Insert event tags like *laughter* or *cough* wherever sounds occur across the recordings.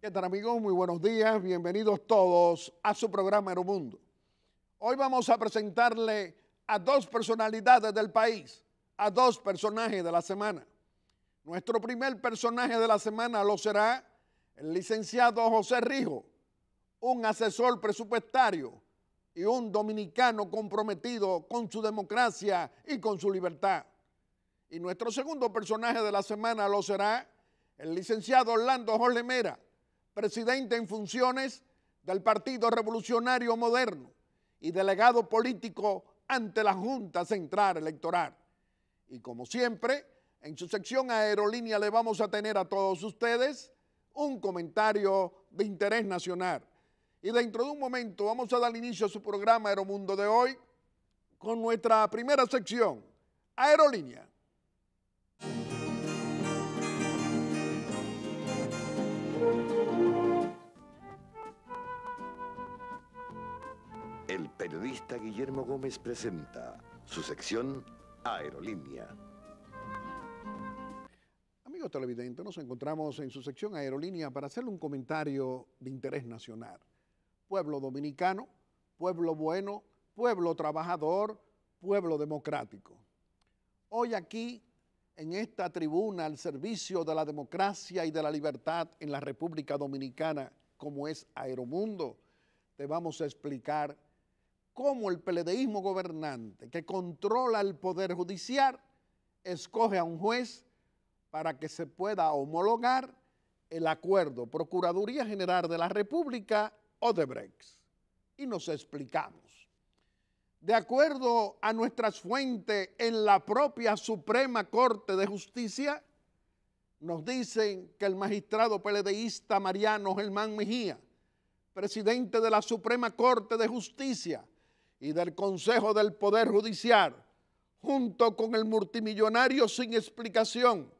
¿Qué tal amigos? Muy buenos días, bienvenidos todos a su programa Aeromundo. Hoy vamos a presentarle a dos personalidades del país, a dos personajes de la semana. Nuestro primer personaje de la semana lo será el licenciado José Rijo, un asesor presupuestario y un dominicano comprometido con su democracia y con su libertad. Y nuestro segundo personaje de la semana lo será el licenciado Orlando Jorge Mera, presidente en funciones del Partido Revolucionario Moderno y delegado político ante la Junta Central Electoral. Y como siempre, en su sección aerolínea le vamos a tener a todos ustedes un comentario de interés nacional. Y dentro de un momento vamos a dar inicio a su programa Aeromundo de hoy con nuestra primera sección, Aerolínea. El periodista Guillermo Gómez presenta su sección Aerolínea. Amigos televidentes, nos encontramos en su sección Aerolínea para hacerle un comentario de interés nacional. Pueblo dominicano, pueblo bueno, pueblo trabajador, pueblo democrático. Hoy aquí en esta tribuna al servicio de la democracia y de la libertad en la República Dominicana, como es Aeromundo, te vamos a explicar cómo el peledeísmo gobernante que controla el poder judicial escoge a un juez para que se pueda homologar el acuerdo Procuraduría General de la República, Odebrecht. Y nos explicamos de acuerdo a nuestras fuentes en la propia Suprema Corte de Justicia, nos dicen que el magistrado peledeísta Mariano Germán Mejía, presidente de la Suprema Corte de Justicia y del Consejo del Poder Judicial, junto con el multimillonario sin explicación,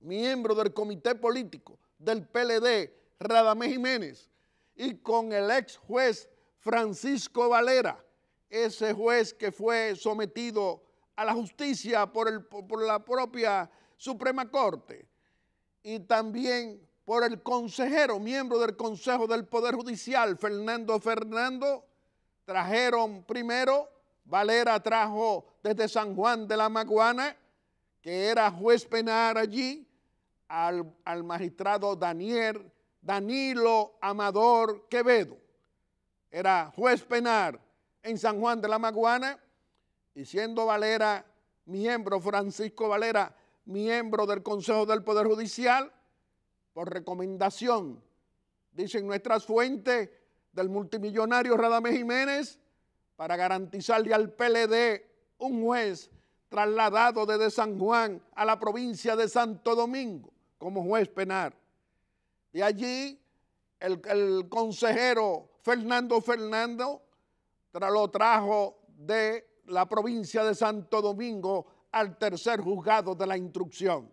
miembro del comité político del PLD, Radamés Jiménez, y con el ex juez Francisco Valera, ese juez que fue sometido a la justicia por, por la propia Suprema Corte y también por el consejero, miembro del Consejo del Poder Judicial, Fernando Fernando, trajeron primero, Valera trajo desde San Juan de la Maguana, que era juez penal allí, al, al magistrado Daniel, Danilo Amador Quevedo. Era juez penal en San Juan de la Maguana y siendo Valera miembro, Francisco Valera, miembro del Consejo del Poder Judicial, por recomendación, dicen nuestras fuentes, del multimillonario Radamés Jiménez, para garantizarle al PLD un juez trasladado desde San Juan a la provincia de Santo Domingo como juez penal. Y allí, el, el consejero Fernando Fernando lo trajo de la provincia de Santo Domingo al tercer juzgado de la instrucción.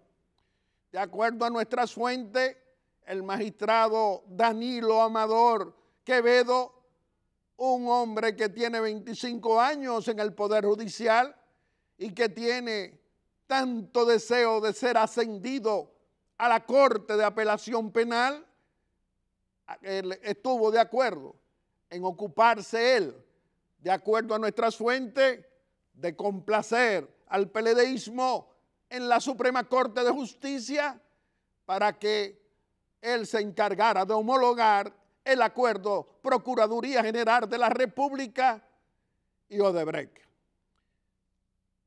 De acuerdo a nuestra fuente, el magistrado Danilo Amador Quevedo, un hombre que tiene 25 años en el Poder Judicial y que tiene tanto deseo de ser ascendido a la Corte de Apelación Penal, estuvo de acuerdo en ocuparse él de acuerdo a nuestra fuente, de complacer al peledeísmo en la Suprema Corte de Justicia para que él se encargara de homologar el acuerdo Procuraduría General de la República y Odebrecht.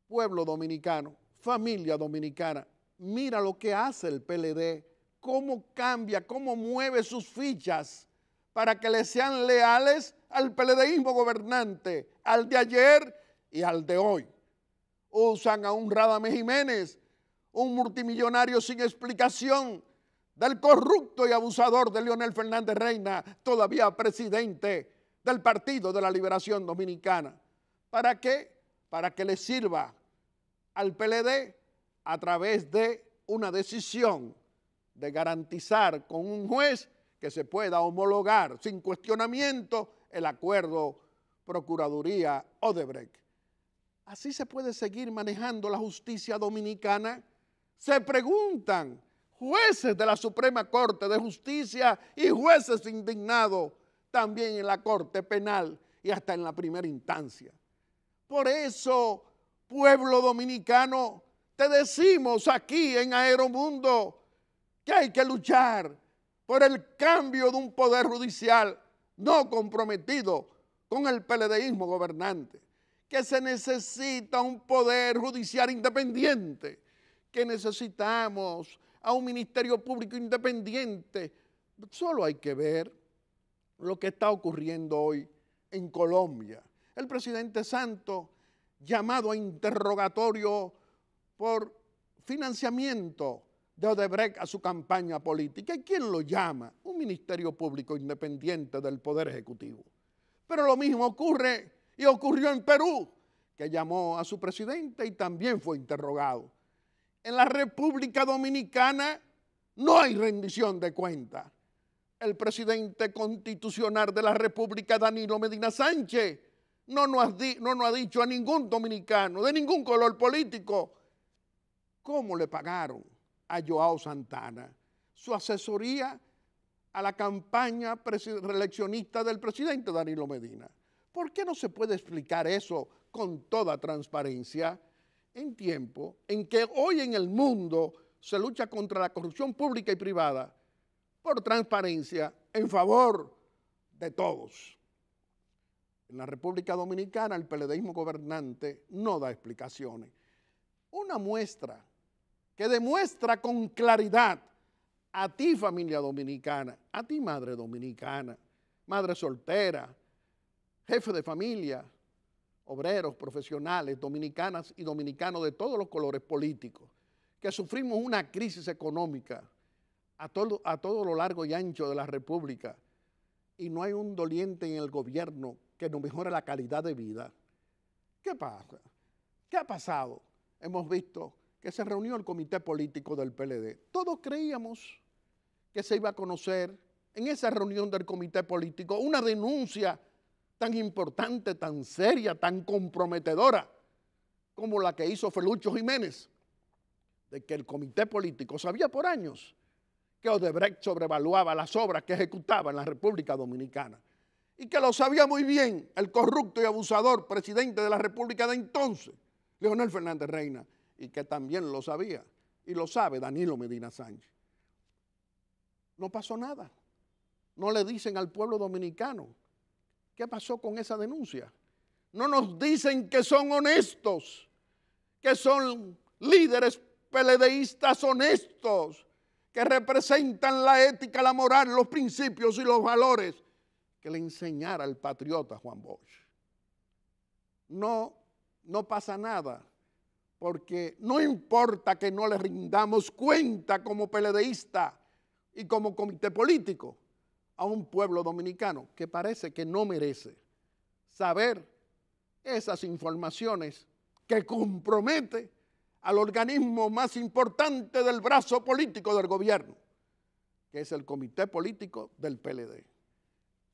Pueblo dominicano, familia dominicana, mira lo que hace el PLD, cómo cambia, cómo mueve sus fichas para que le sean leales al peledeísmo gobernante, al de ayer y al de hoy. Usan a un Radamés Jiménez, un multimillonario sin explicación, del corrupto y abusador de Leonel Fernández Reina, todavía presidente del Partido de la Liberación Dominicana. ¿Para qué? Para que le sirva al PLD a través de una decisión de garantizar con un juez que se pueda homologar sin cuestionamiento el acuerdo Procuraduría Odebrecht. Así se puede seguir manejando la justicia dominicana. Se preguntan jueces de la Suprema Corte de Justicia y jueces indignados también en la Corte Penal y hasta en la primera instancia. Por eso, pueblo dominicano, te decimos aquí en Aeromundo que hay que luchar por el cambio de un poder judicial no comprometido con el peledeísmo gobernante, que se necesita un poder judicial independiente, que necesitamos a un ministerio público independiente. Solo hay que ver lo que está ocurriendo hoy en Colombia. El presidente Santos, llamado a interrogatorio por financiamiento de Odebrecht a su campaña política. ¿Y quién lo llama? Un Ministerio Público independiente del Poder Ejecutivo. Pero lo mismo ocurre y ocurrió en Perú, que llamó a su presidente y también fue interrogado. En la República Dominicana no hay rendición de cuentas. El presidente constitucional de la República, Danilo Medina Sánchez, no nos, ha no ha dicho a ningún dominicano, de ningún color político, cómo le pagaron a Joao Santana, su asesoría a la campaña reeleccionista del presidente Danilo Medina. ¿Por qué no se puede explicar eso con toda transparencia en tiempo en que hoy en el mundo se lucha contra la corrupción pública y privada por transparencia en favor de todos? En la República Dominicana el peledeísmo gobernante no da explicaciones. Una muestra que demuestra con claridad a ti familia dominicana, a ti madre dominicana, madre soltera, jefe de familia, obreros, profesionales, dominicanas y dominicanos de todos los colores políticos, que sufrimos una crisis económica a todo, a todo lo largo y ancho de la República y no hay un doliente en el gobierno que nos mejore la calidad de vida. ¿Qué pasa? ¿Qué ha pasado? Hemos visto que se reunió el comité político del PLD. Todos creíamos que se iba a conocer en esa reunión del comité político una denuncia tan importante, tan seria, tan comprometedora como la que hizo Felucho Jiménez, de que el comité político sabía por años que Odebrecht sobrevaluaba las obras que ejecutaba en la República Dominicana y que lo sabía muy bien el corrupto y abusador presidente de la República de entonces, Leonel Fernández Reina y que también lo sabía, y lo sabe Danilo Medina Sánchez. No pasó nada. No le dicen al pueblo dominicano qué pasó con esa denuncia. No nos dicen que son honestos, que son líderes peledeístas honestos, que representan la ética, la moral, los principios y los valores que le enseñara el patriota Juan Bosch. No, no pasa nada porque no importa que no le rindamos cuenta como peledeísta y como comité político a un pueblo dominicano que parece que no merece saber esas informaciones que compromete al organismo más importante del brazo político del gobierno, que es el Comité Político del PLD.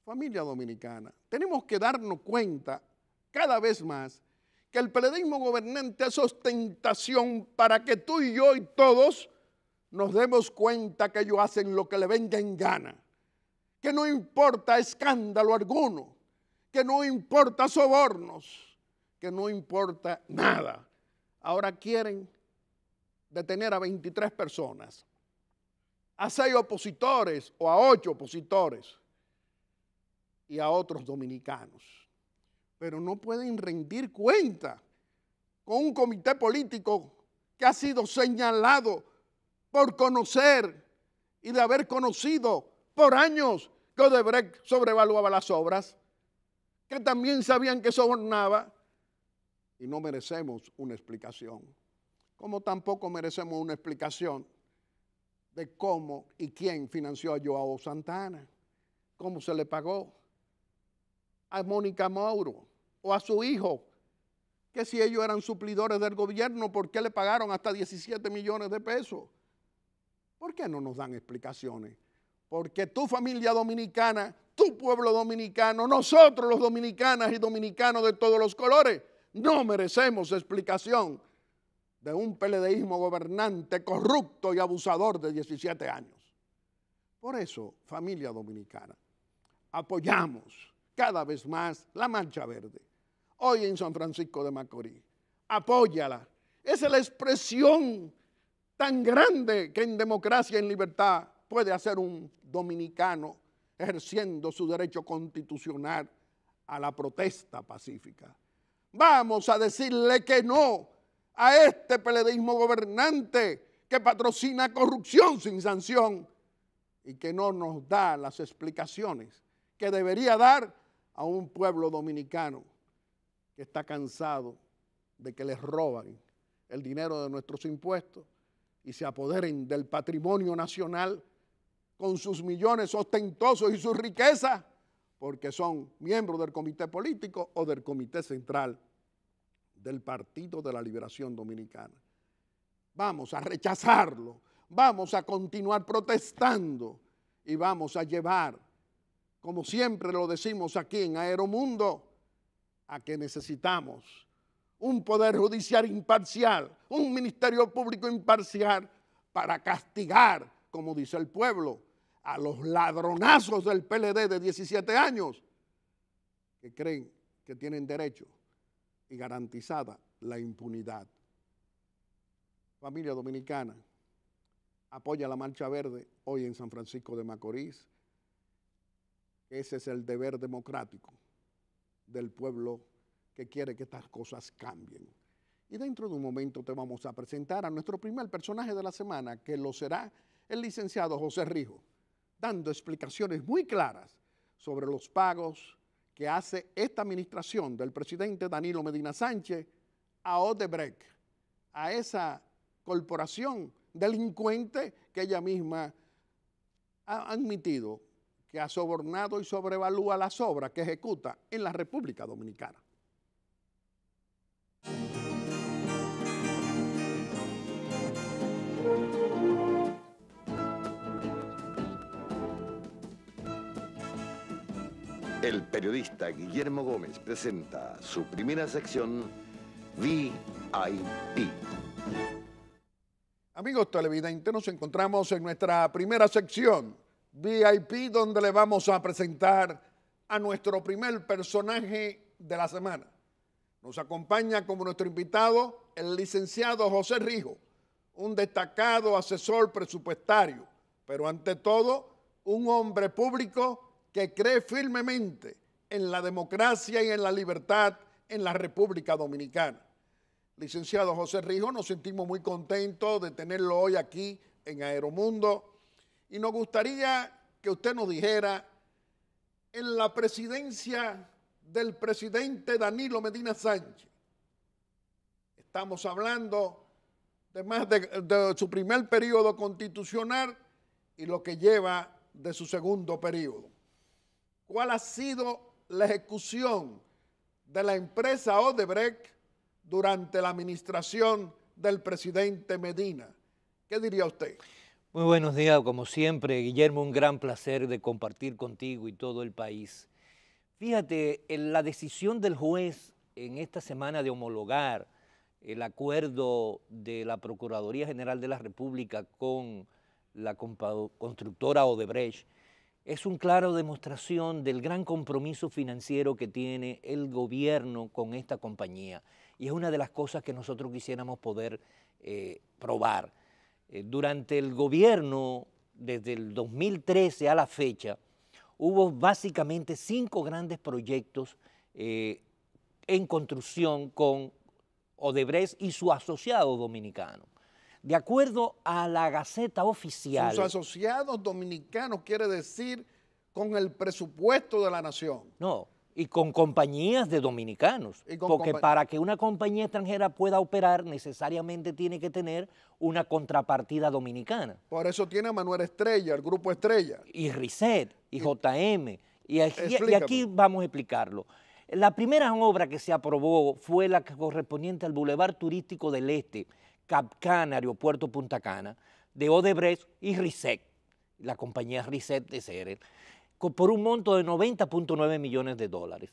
Familia Dominicana, tenemos que darnos cuenta cada vez más que el periodismo gobernante es ostentación para que tú y yo y todos nos demos cuenta que ellos hacen lo que le venga en gana, que no importa escándalo alguno, que no importa sobornos, que no importa nada. Ahora quieren detener a 23 personas, a 6 opositores o a 8 opositores y a otros dominicanos pero no pueden rendir cuenta con un comité político que ha sido señalado por conocer y de haber conocido por años que Odebrecht sobrevaluaba las obras, que también sabían que sobornaba, y no merecemos una explicación. Como tampoco merecemos una explicación de cómo y quién financió a Joao Santana, cómo se le pagó, a Mónica Mauro o a su hijo, que si ellos eran suplidores del gobierno, ¿por qué le pagaron hasta 17 millones de pesos? ¿Por qué no nos dan explicaciones? Porque tu familia dominicana, tu pueblo dominicano, nosotros los dominicanas y dominicanos de todos los colores, no merecemos explicación de un peledeísmo gobernante corrupto y abusador de 17 años. Por eso, familia dominicana, apoyamos cada vez más la mancha verde. Hoy en San Francisco de Macorís. Apóyala. Esa es la expresión tan grande que en democracia y en libertad puede hacer un dominicano ejerciendo su derecho constitucional a la protesta pacífica. Vamos a decirle que no a este peledeísmo gobernante que patrocina corrupción sin sanción y que no nos da las explicaciones que debería dar a un pueblo dominicano que está cansado de que les roban el dinero de nuestros impuestos y se apoderen del patrimonio nacional con sus millones ostentosos y sus riqueza porque son miembros del comité político o del comité central del Partido de la Liberación Dominicana. Vamos a rechazarlo, vamos a continuar protestando y vamos a llevar como siempre lo decimos aquí en Aeromundo, a que necesitamos un poder judicial imparcial, un ministerio público imparcial para castigar, como dice el pueblo, a los ladronazos del PLD de 17 años que creen que tienen derecho y garantizada la impunidad. Familia Dominicana apoya la Marcha Verde hoy en San Francisco de Macorís ese es el deber democrático del pueblo que quiere que estas cosas cambien. Y dentro de un momento te vamos a presentar a nuestro primer personaje de la semana, que lo será el licenciado José Rijo, dando explicaciones muy claras sobre los pagos que hace esta administración del presidente Danilo Medina Sánchez a Odebrecht, a esa corporación delincuente que ella misma ha admitido que ha sobornado y sobrevalúa las obras que ejecuta en la República Dominicana. El periodista Guillermo Gómez presenta su primera sección VIP. Amigos televidentes, nos encontramos en nuestra primera sección VIP donde le vamos a presentar a nuestro primer personaje de la semana. Nos acompaña como nuestro invitado el licenciado José Rijo, un destacado asesor presupuestario, pero ante todo un hombre público que cree firmemente en la democracia y en la libertad en la República Dominicana. Licenciado José Rijo, nos sentimos muy contentos de tenerlo hoy aquí en Aeromundo y nos gustaría que usted nos dijera, en la presidencia del presidente Danilo Medina Sánchez, estamos hablando de más de, su primer periodo constitucional y lo que lleva de su segundo periodo. ¿Cuál ha sido la ejecución de la empresa Odebrecht durante la administración del presidente Medina? ¿Qué diría usted? Muy buenos días, como siempre, Guillermo, un gran placer de compartir contigo y todo el país. Fíjate, en la decisión del juez en esta semana de homologar el acuerdo de la Procuraduría General de la República con la constructora Odebrecht es un claro demostración del gran compromiso financiero que tiene el gobierno con esta compañía. Y es una de las cosas que nosotros quisiéramos poder eh, probar eh, durante el gobierno, desde el 2013 a la fecha, hubo básicamente cinco grandes proyectos eh, en construcción con Odebrecht y su asociado dominicano. De acuerdo a la Gaceta Oficial. Sus asociados dominicanos quiere decir con el presupuesto de la nación. No, y con compañías de dominicanos. Porque para que una compañía extranjera pueda operar, necesariamente tiene que tener una contrapartida dominicana. Por eso tiene a Manuel Estrella, el grupo Estrella. Y Reset, y, JM. Y aquí, vamos a explicarlo. La primera obra que se aprobó fue la correspondiente al Boulevard Turístico del Este, Capcana, Aeropuerto Punta Cana, de Odebrecht y Reset, la compañía Reset de Ceres por un monto de 90.9 millones de dólares.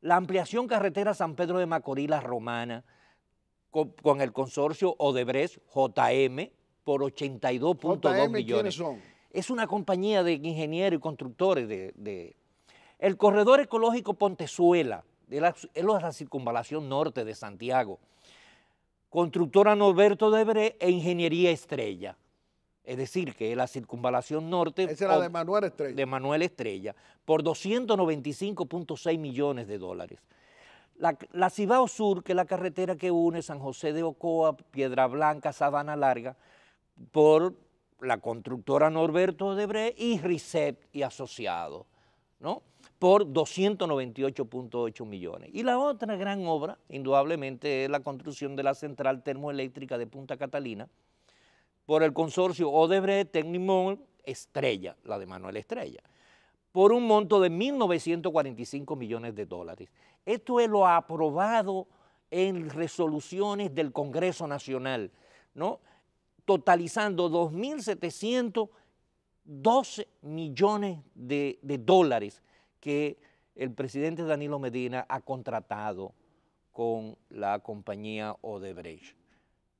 La ampliación carretera San Pedro de Macorís, la Romana, con, el consorcio Odebrecht JM por 82.2 millones. Son? Es una compañía de ingenieros y constructores de, El corredor ecológico Pontezuela, es la, circunvalación norte de Santiago. Constructora Norberto Odebrecht e Ingeniería Estrella es decir, que la circunvalación norte... Esa la de Manuel Estrella. De Manuel Estrella, por 295.6 millones de dólares. La, Cibao Sur, que es la carretera que une San José de Ocoa, Piedra Blanca, Sabana Larga, por la constructora Norberto bre y RICEP y asociados, ¿no? Por 298.8 millones. Y la otra gran obra, indudablemente, es la construcción de la central termoeléctrica de Punta Catalina, por el consorcio Odebrecht Tecnimont Estrella, la de Manuel Estrella, por un monto de 1.945 millones de dólares. Esto es lo aprobado en resoluciones del Congreso Nacional, ¿no? totalizando 2.712 millones de, de dólares que el presidente Danilo Medina ha contratado con la compañía Odebrecht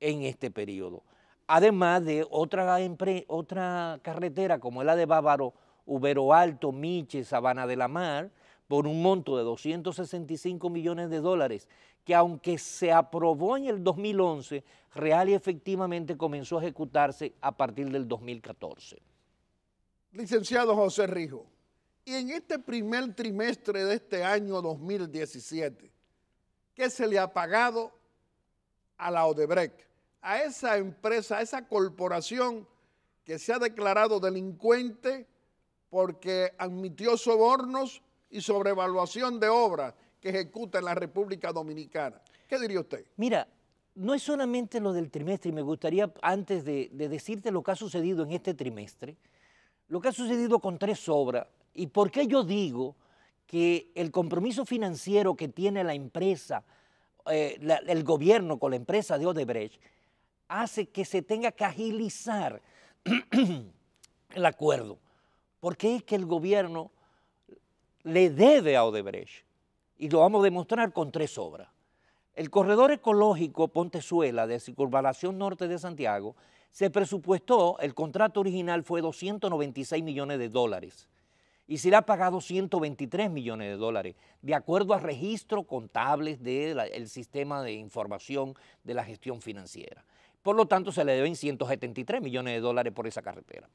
en este periodo además de otra, carretera como la de Bávaro, Ubero Alto, Miche, Sabana de la Mar, por un monto de 265 millones de dólares, que aunque se aprobó en el 2011, real y efectivamente comenzó a ejecutarse a partir del 2014. Licenciado José Rijo, y en este primer trimestre de este año 2017, ¿qué se le ha pagado a la Odebrecht? a esa empresa, a esa corporación que se ha declarado delincuente porque admitió sobornos y sobrevaluación de obras que ejecuta en la República Dominicana. ¿Qué diría usted? Mira, no es solamente lo del trimestre, y me gustaría, antes de, decirte lo que ha sucedido en este trimestre, lo que ha sucedido con tres obras, y por qué yo digo que el compromiso financiero que tiene la empresa, eh, el gobierno con la empresa de Odebrecht, hace que se tenga que agilizar *clears throat* el acuerdo. Porque es que el gobierno le debe a Odebrecht, y lo vamos a demostrar con tres obras. El corredor ecológico Pontezuela de Circunvalación Norte de Santiago se presupuestó, el contrato original fue 296 millones de dólares y se le ha pagado 123 millones de dólares, de acuerdo a registros contables del sistema de información de la gestión financiera. Por lo tanto, se le deben 173 millones de dólares por esa carretera.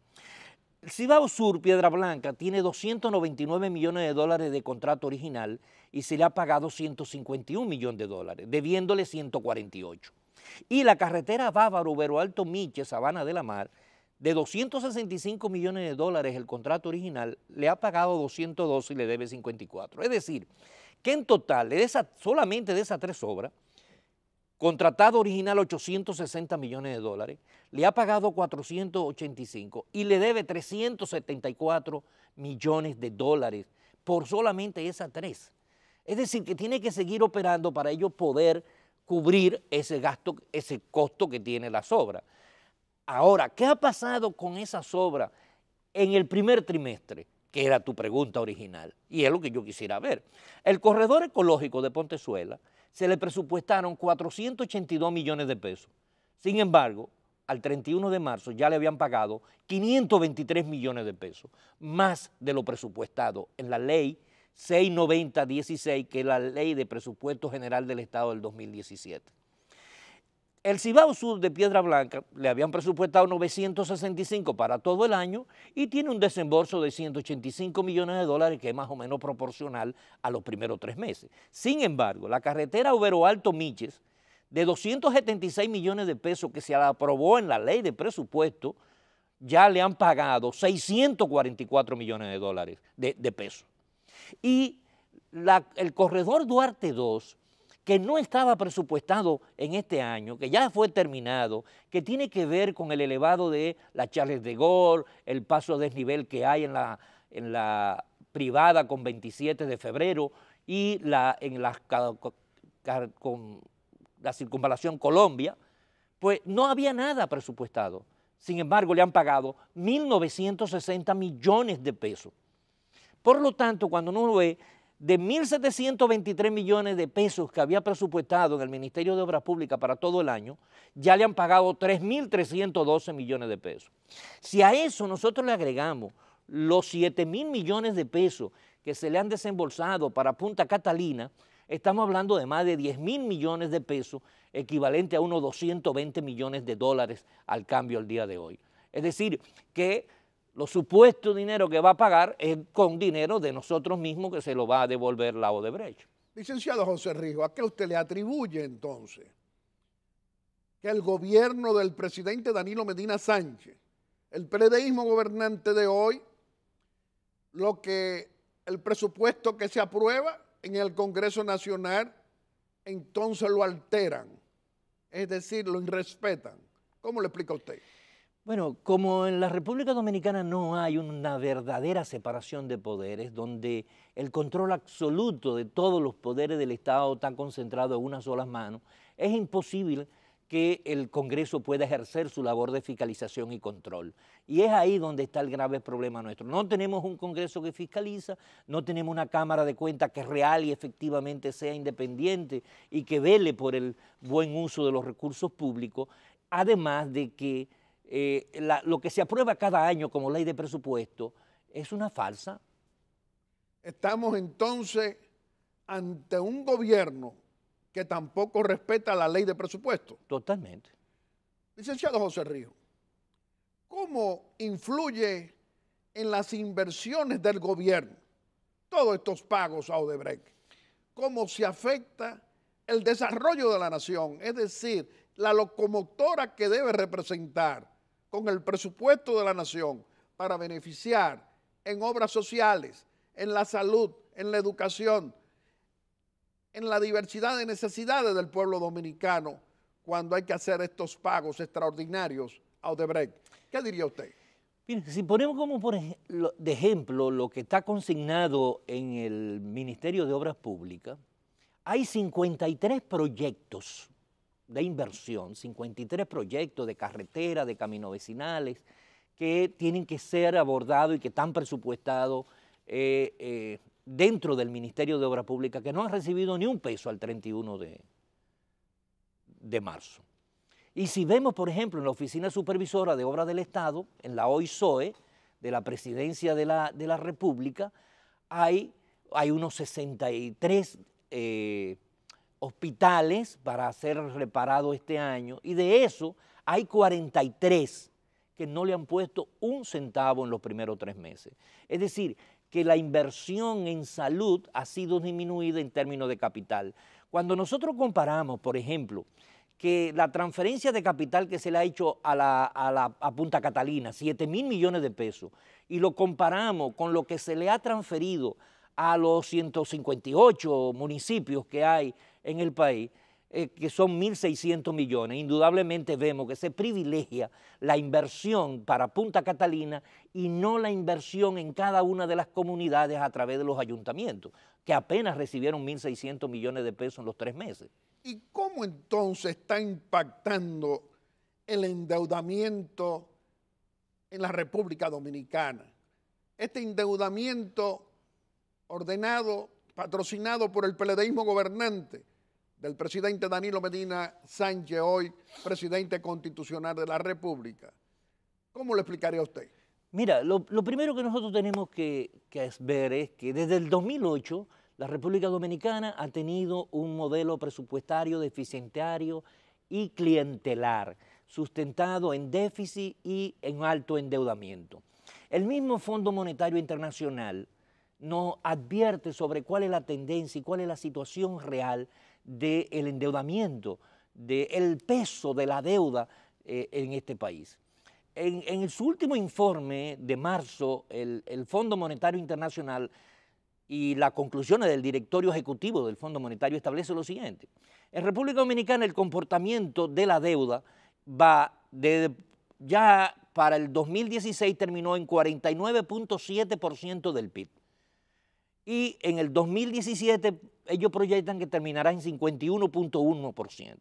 Cibao Sur, Piedra Blanca, tiene 299 millones de dólares de contrato original y se le ha pagado 151 millones de dólares, debiéndole 148. Y la carretera Bávaro, Vero Alto, Miche, Sabana de la Mar, de 265 millones de dólares el contrato original, le ha pagado 212 y le debe 54. Es decir, que en total, de solamente de esas tres obras, contratado original 860 millones de dólares, le ha pagado 485 y le debe 374 millones de dólares por solamente esas tres. Es decir, que tiene que seguir operando para ellos poder cubrir ese gasto, ese costo que tiene la sobra. Ahora, ¿qué ha pasado con esa sobra en el primer trimestre? Que era tu pregunta original, y es lo que yo quisiera ver. El corredor ecológico de Pontezuela, se le presupuestaron 482 millones de pesos. Sin embargo, al 31 de marzo ya le habían pagado 523 millones de pesos, más de lo presupuestado en la ley 690-16, que es la ley de presupuesto general del Estado del 2017. El Cibao Sur de Piedra Blanca le habían presupuestado 965 para todo el año y tiene un desembolso de 185 millones de dólares que es más o menos proporcional a los primeros tres meses. Sin embargo, la carretera Ubero Alto Miches, de 276 millones de pesos que se aprobó en la ley de presupuesto, ya le han pagado 644 millones de dólares de, pesos. Y el corredor Duarte 2 que no estaba presupuestado en este año, que ya fue terminado, que tiene que ver con el elevado de la Charles de Gaulle, el paso a desnivel que hay en la, en la privada con 27 de febrero y la, en la, con la circunvalación Colombia, pues no había nada presupuestado. Sin embargo, le han pagado 1.960 millones de pesos. Por lo tanto, cuando uno ve de 1.723 millones de pesos que había presupuestado en el Ministerio de Obras Públicas para todo el año, ya le han pagado 3.312 millones de pesos. Si a eso nosotros le agregamos los 7.000 millones de pesos que se le han desembolsado para Punta Catalina, estamos hablando de más de 10.000 millones de pesos, equivalente a unos 220 millones de dólares al cambio al día de hoy. Es decir, que lo supuesto dinero que va a pagar es con dinero de nosotros mismos que se lo va a devolver la Odebrecht. Licenciado José Rijo, ¿a qué usted le atribuye entonces que el gobierno del presidente Danilo Medina Sánchez, el predeísmo gobernante de hoy, lo que el presupuesto que se aprueba en el Congreso Nacional, entonces lo alteran, es decir, lo irrespetan. ¿Cómo le explica usted? Bueno, como en la República Dominicana no hay una verdadera separación de poderes, donde el control absoluto de todos los poderes del Estado está concentrado en una sola mano, es imposible que el Congreso pueda ejercer su labor de fiscalización y control. Y es ahí donde está el grave problema nuestro. No tenemos un Congreso que fiscaliza, no tenemos una Cámara de Cuentas que real y efectivamente sea independiente y que vele por el buen uso de los recursos públicos, además de que eh, lo que se aprueba cada año como ley de presupuesto es una falsa. Estamos entonces ante un gobierno que tampoco respeta la ley de presupuesto. Totalmente. Licenciado José Río, ¿cómo influye en las inversiones del gobierno todos estos pagos a Odebrecht? ¿Cómo se afecta el desarrollo de la nación? Es decir, la locomotora que debe representar con el presupuesto de la nación para beneficiar en obras sociales, en la salud, en la educación, en la diversidad de necesidades del pueblo dominicano cuando hay que hacer estos pagos extraordinarios a Odebrecht. ¿Qué diría usted? si ponemos como por de ejemplo lo que está consignado en el Ministerio de Obras Públicas, hay 53 proyectos de inversión, 53 proyectos de carretera, de caminos vecinales, que tienen que ser abordados y que están presupuestados eh, eh, dentro del Ministerio de obra pública que no han recibido ni un peso al 31 de, de marzo. Y si vemos, por ejemplo, en la Oficina Supervisora de Obras del Estado, en la OISOE, de la Presidencia de la, República, hay, hay unos 63 eh, hospitales para ser reparado este año y de eso hay 43 que no le han puesto un centavo en los primeros tres meses. Es decir, que la inversión en salud ha sido disminuida en términos de capital. Cuando nosotros comparamos, por ejemplo, que la transferencia de capital que se le ha hecho a, la, a, la, a Punta Catalina, 7 mil millones de pesos, y lo comparamos con lo que se le ha transferido a los 158 municipios que hay en el país, eh, que son 1.600 millones, indudablemente vemos que se privilegia la inversión para Punta Catalina y no la inversión en cada una de las comunidades a través de los ayuntamientos, que apenas recibieron 1.600 millones de pesos en los tres meses. ¿Y cómo entonces está impactando el endeudamiento en la República Dominicana? Este endeudamiento ordenado, patrocinado por el peledeísmo gobernante, del presidente Danilo Medina Sánchez, hoy presidente constitucional de la República. ¿Cómo lo explicaría usted? Mira, lo, primero que nosotros tenemos que, que ver es que desde el 2008 la República Dominicana ha tenido un modelo presupuestario deficientario y clientelar, sustentado en déficit y en alto endeudamiento. El mismo Fondo Monetario Internacional nos advierte sobre cuál es la tendencia y cuál es la situación real del endeudamiento, del peso de la deuda eh, en este país. En, su último informe de marzo, el, FMI Fondo Monetario Internacional y las conclusiones del directorio ejecutivo del Fondo Monetario establece lo siguiente. En República Dominicana el comportamiento de la deuda va de, ya para el 2016 terminó en 49.7% del PIB y en el 2017 ellos proyectan que terminará en 51.1%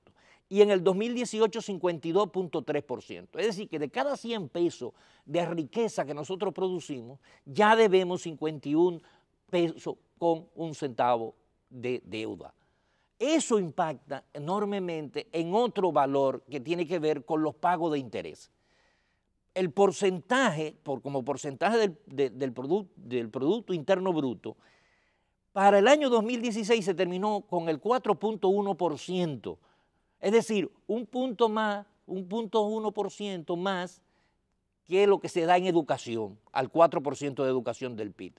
y en el 2018 52.3%. Es decir, que de cada 100 pesos de riqueza que nosotros producimos, ya debemos 51 pesos con un centavo de deuda. Eso impacta enormemente en otro valor que tiene que ver con los pagos de interés el porcentaje, como porcentaje del, del, del Producto Interno Bruto, para el año 2016 se terminó con el 4.1%, es decir, un punto más, un punto 1% más que lo que se da en educación, al 4% de educación del PIB.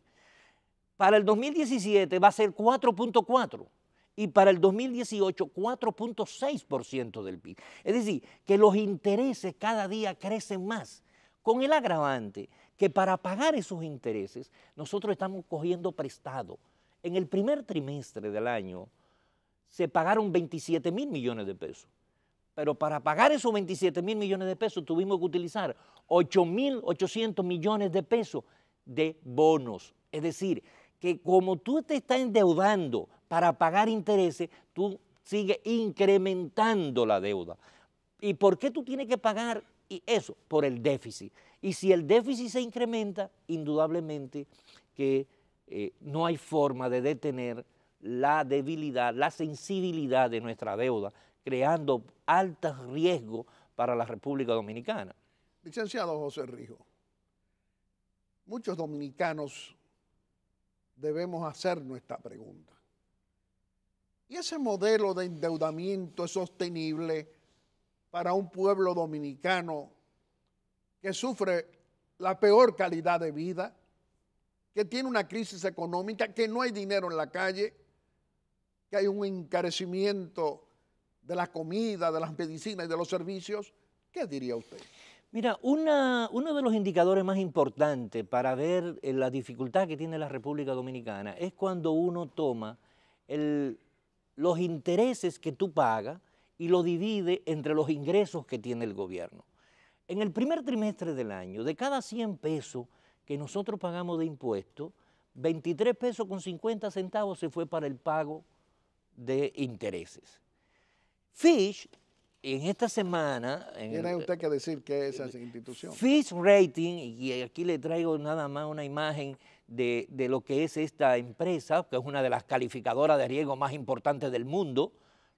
Para el 2017 va a ser 4.4 y para el 2018 4.6% del PIB. Es decir, que los intereses cada día crecen más, con el agravante que para pagar esos intereses nosotros estamos cogiendo prestado en el primer trimestre del año se pagaron 27 mil millones de pesos. Pero para pagar esos 27 mil millones de pesos tuvimos que utilizar 8.800 millones de pesos de bonos. Es decir, que como tú te estás endeudando para pagar intereses, tú sigues incrementando la deuda. ¿Y por qué tú tienes que pagar eso? Por el déficit. Y si el déficit se incrementa, indudablemente que eh, no hay forma de detener la debilidad, la sensibilidad de nuestra deuda, creando altos riesgos para la República Dominicana. Licenciado José Rijo, muchos dominicanos debemos hacer nuestra pregunta. ¿Y ese modelo de endeudamiento es sostenible para un pueblo dominicano que sufre la peor calidad de vida, que tiene una crisis económica, que no hay dinero en la calle, que hay un encarecimiento de la comida, de las medicinas y de los servicios, ¿qué diría usted? Mira, uno de los indicadores más importantes para ver eh, la dificultad que tiene la República Dominicana es cuando uno toma los intereses que tú pagas y lo divide entre los ingresos que tiene el gobierno. En el primer trimestre del año, de cada 100 pesos que nosotros pagamos de impuestos, 23 pesos con 50 centavos se fue para el pago de intereses. Fish, en esta semana... Tiene usted que decir qué es esa institución. Fish Rating, y aquí le traigo nada más una imagen de, lo que es esta empresa, que es una de las calificadoras de riesgo más importantes del mundo,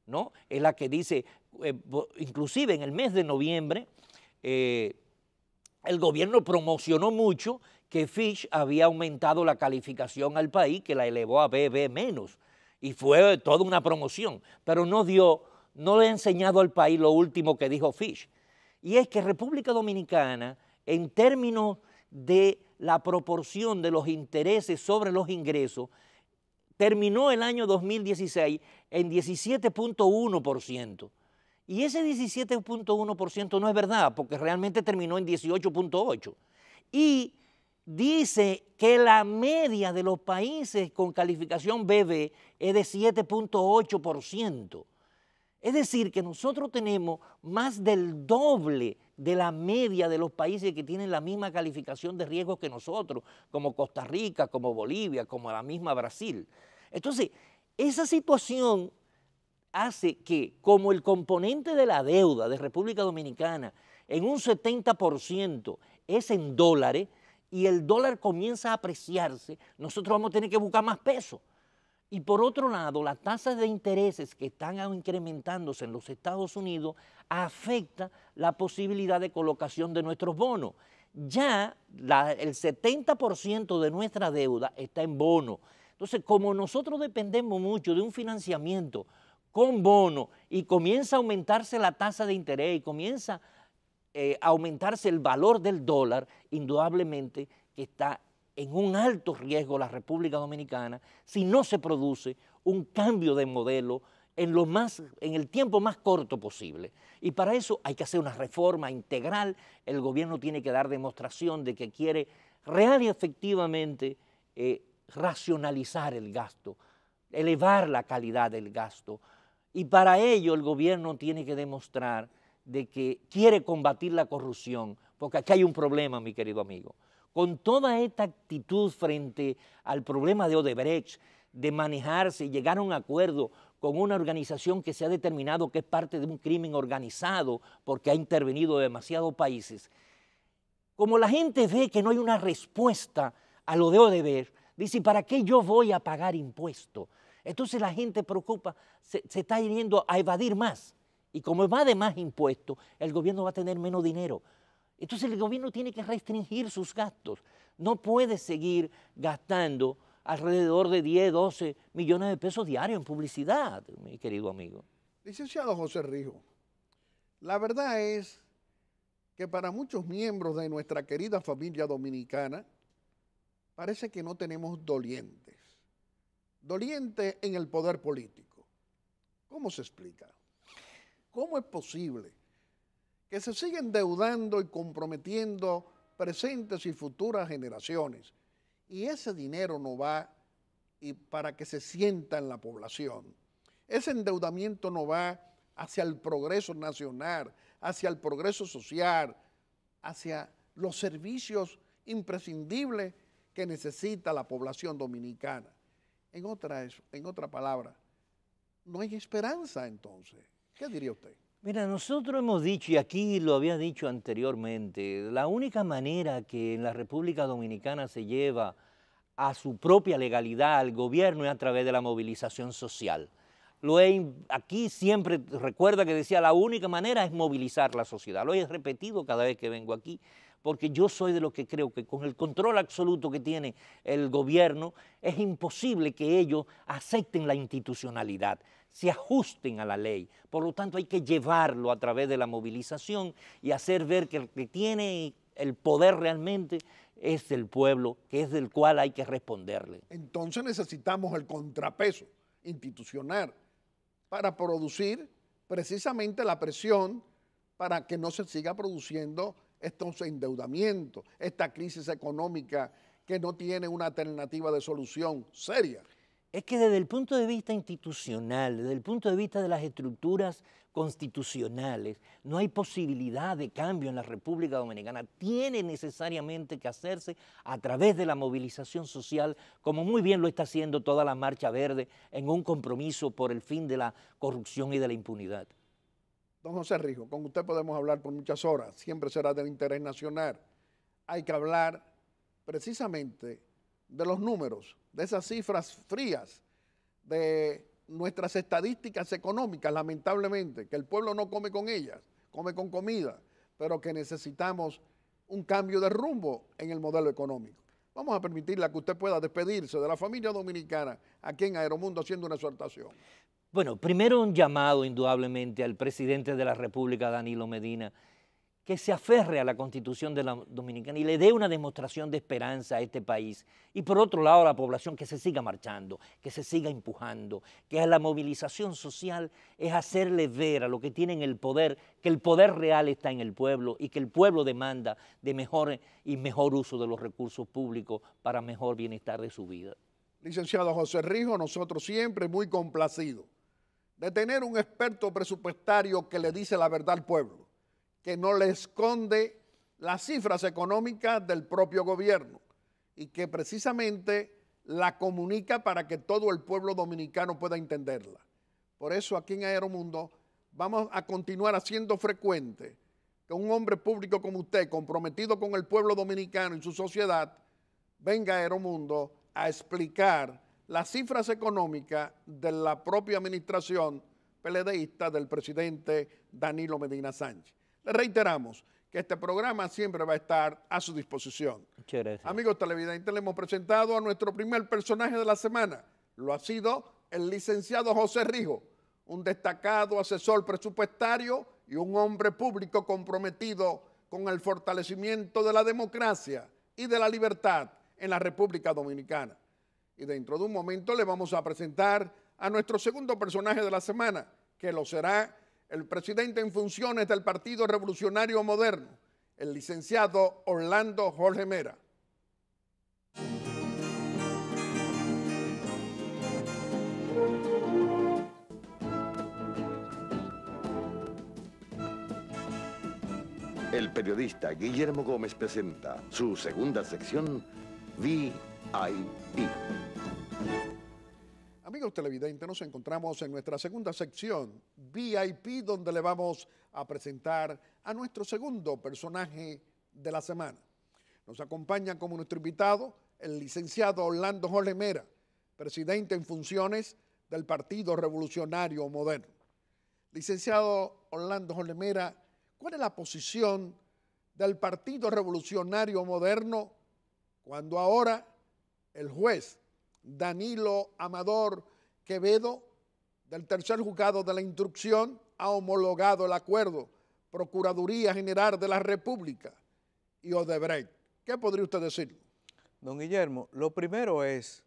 ¿no? Es la que dice, eh, inclusive en el mes de noviembre, eh, el gobierno promocionó mucho que Fish había aumentado la calificación al país, que la elevó a BB menos. Y fue toda una promoción, pero no dio, no le ha enseñado al país lo último que dijo Fish, Y es que República Dominicana, en términos de la proporción de los intereses sobre los ingresos, terminó el año 2016 en 17.1%. Y ese 17.1% no es verdad, porque realmente terminó en 18.8%. Y dice que la media de los países con calificación BB es de 7.8%. Es decir, que nosotros tenemos más del doble de la media de los países que tienen la misma calificación de riesgos que nosotros, como Costa Rica, como Bolivia, como la misma Brasil. Entonces, esa situación hace que, como el componente de la deuda de República Dominicana en un 70% es en dólares, y el dólar comienza a apreciarse, nosotros vamos a tener que buscar más peso. Y por otro lado, las tasas de intereses que están incrementándose en los Estados Unidos afecta la posibilidad de colocación de nuestros bonos. Ya el 70% de nuestra deuda está en bono. Entonces, como nosotros dependemos mucho de un financiamiento con bono y comienza a aumentarse la tasa de interés y comienza a eh, aumentarse el valor del dólar, indudablemente que está en un alto riesgo la República Dominicana si no se produce un cambio de modelo en, lo más, en el tiempo más corto posible. Y para eso hay que hacer una reforma integral, el gobierno tiene que dar demostración de que quiere real y efectivamente eh, racionalizar el gasto, elevar la calidad del gasto. Y para ello el gobierno tiene que demostrar de que quiere combatir la corrupción, porque aquí hay un problema, mi querido amigo. Con toda esta actitud frente al problema de Odebrecht, de manejarse y llegar a un acuerdo con una organización que se ha determinado que es parte de un crimen organizado porque ha intervenido en demasiados países. Como la gente ve que no hay una respuesta a lo de Odebrecht, dice, ¿para qué yo voy a pagar impuestos? Entonces la gente preocupa, se, se está yendo a evadir más. Y como va de más impuestos, el gobierno va a tener menos dinero. Entonces el gobierno tiene que restringir sus gastos. No puede seguir gastando alrededor de 10, 12 millones de pesos diarios en publicidad, mi querido amigo. Licenciado José Rijo, la verdad es que para muchos miembros de nuestra querida familia dominicana, parece que no tenemos dolientes. Dolientes en el poder político. ¿Cómo se explica? ¿Cómo es posible que se siga endeudando y comprometiendo presentes y futuras generaciones? Y ese dinero no va y para que se sienta en la población. Ese endeudamiento no va hacia el progreso nacional, hacia el progreso social, hacia los servicios imprescindibles que necesita la población dominicana. En en otra palabra, no hay esperanza entonces. ¿Qué diría usted? Mira, nosotros hemos dicho, y aquí lo había dicho anteriormente, la única manera que en la República Dominicana se lleva a su propia legalidad al gobierno es a través de la movilización social. Lo aquí siempre recuerda que decía, la única manera es movilizar la sociedad. Lo he repetido cada vez que vengo aquí, porque yo soy de los que creo que con el control absoluto que tiene el gobierno es imposible que ellos acepten la institucionalidad se ajusten a la ley. Por lo tanto, hay que llevarlo a través de la movilización y hacer ver que el que tiene el poder realmente es el pueblo, que es del cual hay que responderle. Entonces necesitamos el contrapeso institucional para producir precisamente la presión para que no se siga produciendo estos endeudamientos, esta crisis económica que no tiene una alternativa de solución seria es que desde el punto de vista institucional, desde el punto de vista de las estructuras constitucionales, no hay posibilidad de cambio en la República Dominicana. Tiene necesariamente que hacerse a través de la movilización social, como muy bien lo está haciendo toda la Marcha Verde, en un compromiso por el fin de la corrupción y de la impunidad. Don José Rijo, con usted podemos hablar por muchas horas, siempre será del interés nacional. Hay que hablar precisamente de los números, de esas cifras frías, de nuestras estadísticas económicas, lamentablemente, que el pueblo no come con ellas, come con comida, pero que necesitamos un cambio de rumbo en el modelo económico. Vamos a permitirle que usted pueda despedirse de la familia dominicana aquí en Aeromundo haciendo una exhortación. Bueno, primero un llamado indudablemente al presidente de la República, Danilo Medina, que se aferre a la constitución de la dominicana y le dé una demostración de esperanza a este país. Y por otro lado, a la población que se siga marchando, que se siga empujando, que es la movilización social es hacerle ver a lo que tienen el poder, que el poder real está en el pueblo y que el pueblo demanda de mejor y mejor uso de los recursos públicos para mejor bienestar de su vida. Licenciado José Rijo, nosotros siempre muy complacidos de tener un experto presupuestario que le dice la verdad al pueblo que no le esconde las cifras económicas del propio gobierno y que precisamente la comunica para que todo el pueblo dominicano pueda entenderla. Por eso aquí en Aeromundo vamos a continuar haciendo frecuente que un hombre público como usted, comprometido con el pueblo dominicano y su sociedad, venga a Aeromundo a explicar las cifras económicas de la propia administración peledeísta del presidente Danilo Medina Sánchez. Le reiteramos que este programa siempre va a estar a su disposición. Amigos televidentes, le hemos presentado a nuestro primer personaje de la semana. Lo ha sido el licenciado José Rijo, un destacado asesor presupuestario y un hombre público comprometido con el fortalecimiento de la democracia y de la libertad en la República Dominicana. Y dentro de un momento le vamos a presentar a nuestro segundo personaje de la semana, que lo será el presidente en funciones del Partido Revolucionario Moderno, el licenciado Orlando Jorge Mera. El periodista Guillermo Gómez presenta su segunda sección, VIP. Amigos televidentes, nos encontramos en nuestra segunda sección, VIP, donde le vamos a presentar a nuestro segundo personaje de la semana. Nos acompaña como nuestro invitado el licenciado Orlando Jorge presidente en funciones del Partido Revolucionario Moderno. Licenciado Orlando Jolemera, ¿cuál es la posición del Partido Revolucionario Moderno cuando ahora el juez Danilo Amador Quevedo del tercer juzgado de la instrucción ha homologado el acuerdo Procuraduría General de la República y Odebrecht. ¿Qué podría usted decir? Don Guillermo, lo primero es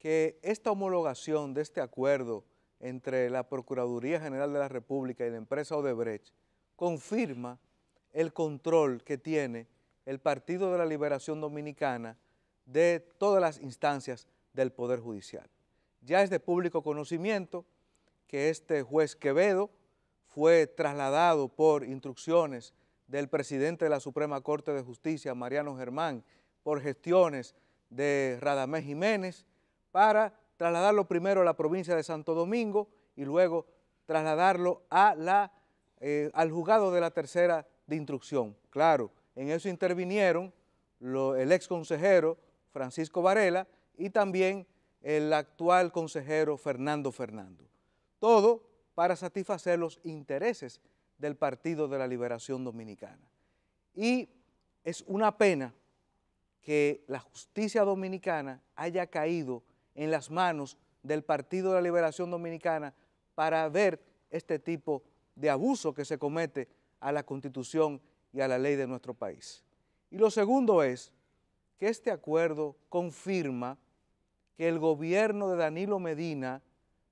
que esta homologación de este acuerdo entre la Procuraduría General de la República y la empresa Odebrecht confirma el control que tiene el Partido de la Liberación Dominicana de todas las instancias del Poder Judicial. Ya es de público conocimiento que este juez Quevedo fue trasladado por instrucciones del presidente de la Suprema Corte de Justicia, Mariano Germán, por gestiones de Radamés Jiménez, para trasladarlo primero a la provincia de Santo Domingo y luego trasladarlo eh, al juzgado de la tercera de instrucción. Claro, en eso intervinieron el ex consejero Francisco Varela y también el actual consejero Fernando Fernando. Todo para satisfacer los intereses del Partido de la Liberación Dominicana. Y es una pena que la justicia dominicana haya caído en las manos del Partido de la Liberación Dominicana para ver este tipo de abuso que se comete a la Constitución y a la ley de nuestro país. Y lo segundo es que este acuerdo confirma que el gobierno de Danilo Medina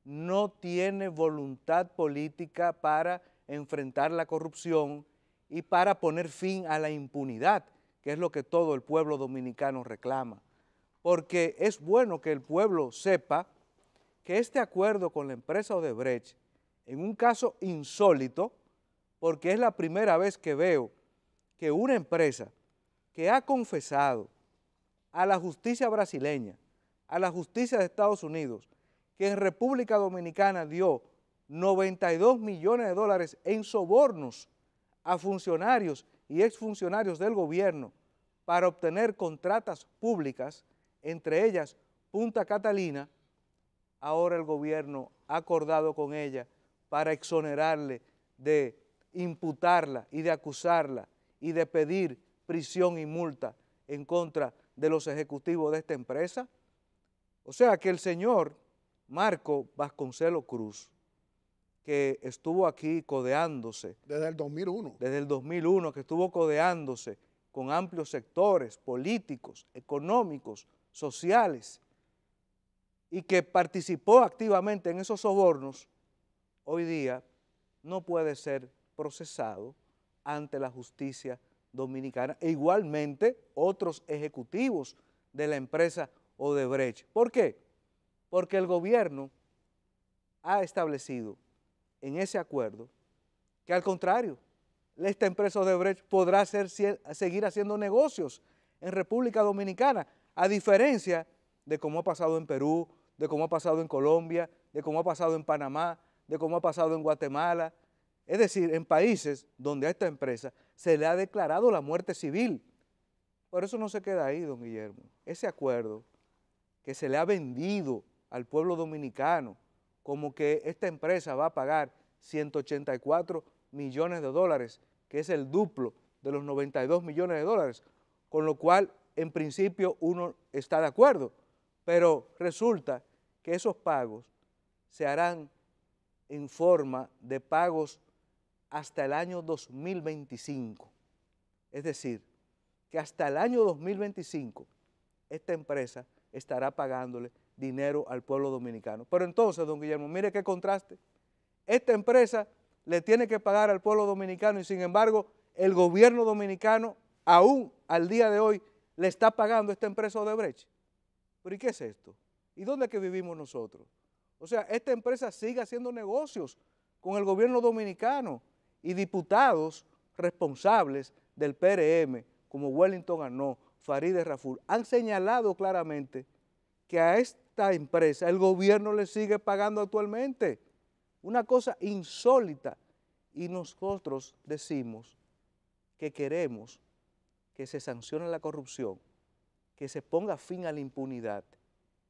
no tiene voluntad política para enfrentar la corrupción y para poner fin a la impunidad, que es lo que todo el pueblo dominicano reclama. Porque es bueno que el pueblo sepa que este acuerdo con la empresa Odebrecht, en un caso insólito, porque es la primera vez que veo que una empresa que ha confesado a la justicia brasileña a la justicia de Estados Unidos, que en República Dominicana dio 92 millones de dólares en sobornos a funcionarios y exfuncionarios del gobierno para obtener contratas públicas, entre ellas Punta Catalina, ahora el gobierno ha acordado con ella para exonerarle de imputarla y de acusarla y de pedir prisión y multa en contra de los ejecutivos de esta empresa? O sea que el señor Marco Vasconcelo Cruz, que estuvo aquí codeándose. Desde el 2001. Desde el 2001, que estuvo codeándose con amplios sectores políticos, económicos, sociales, y que participó activamente en esos sobornos, hoy día no puede ser procesado ante la justicia dominicana. E igualmente otros ejecutivos de la empresa Odebrecht. ¿Por qué? Porque el gobierno ha establecido en ese acuerdo que al contrario, esta empresa Odebrecht podrá seguir haciendo negocios en República Dominicana, a diferencia de cómo ha pasado en Perú, de cómo ha pasado en Colombia, de cómo ha pasado en Panamá, de cómo ha pasado en Guatemala, es decir, en países donde a esta empresa se le ha declarado la muerte civil. Por eso no se queda ahí, don Guillermo. Ese acuerdo que se le ha vendido al pueblo dominicano como que esta empresa va a pagar 184 millones de dólares, que es el duplo de los 92 millones de dólares, con lo cual en principio uno está de acuerdo, pero resulta que esos pagos se harán en forma de pagos hasta el año 2025. Es decir, que hasta el año 2025 esta empresa estará pagándole dinero al pueblo dominicano. Pero entonces, don Guillermo, mire qué contraste. Esta empresa le tiene que pagar al pueblo dominicano y sin embargo el gobierno dominicano aún al día de hoy le está pagando a esta empresa Odebrecht. ¿Pero y qué es esto? ¿Y dónde es que vivimos nosotros? O sea, esta empresa sigue haciendo negocios con el gobierno dominicano y diputados responsables del PRM, como Wellington Arnó, Farideh Raful, han señalado claramente que a esta empresa el gobierno le sigue pagando actualmente. Una cosa insólita. Y nosotros decimos que queremos que se sancione la corrupción, que se ponga fin a la impunidad.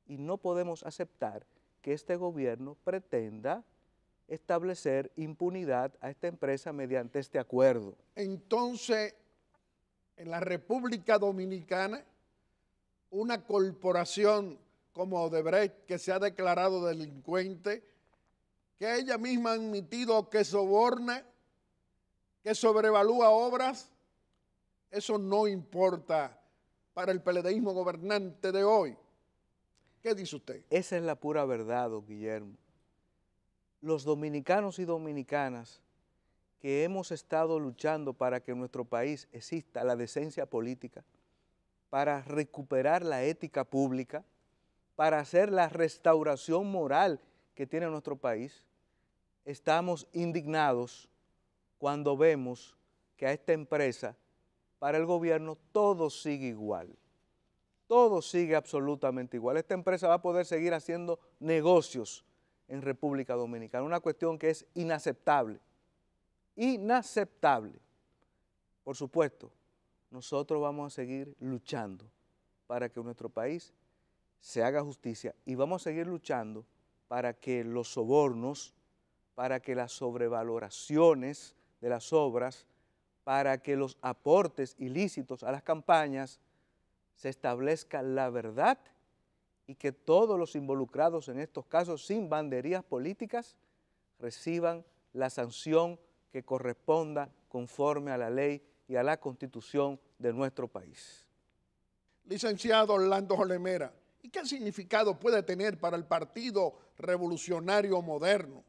Y no podemos aceptar que este gobierno pretenda establecer impunidad a esta empresa mediante este acuerdo. Entonces, en la República Dominicana una corporación como Odebrecht que se ha declarado delincuente, que ella misma ha admitido que soborna, que sobrevalúa obras, eso no importa para el peledeísmo gobernante de hoy. ¿Qué dice usted? Esa es la pura verdad, don Guillermo. Los dominicanos y dominicanas que hemos estado luchando para que en nuestro país exista la decencia política, para recuperar la ética pública, para hacer la restauración moral que tiene nuestro país, estamos indignados cuando vemos que a esta empresa, para el gobierno, todo sigue igual. Todo sigue absolutamente igual. Esta empresa va a poder seguir haciendo negocios en República Dominicana, una cuestión que es inaceptable inaceptable. Por supuesto, nosotros vamos a seguir luchando para que nuestro país se haga justicia y vamos a seguir luchando para que los sobornos, para que las sobrevaloraciones de las obras, para que los aportes ilícitos a las campañas se establezca la verdad y que todos los involucrados en estos casos sin banderías políticas reciban la sanción que corresponda conforme a la ley y a la constitución de nuestro país. Licenciado Orlando Jolemera, ¿y qué significado puede tener para el Partido Revolucionario Moderno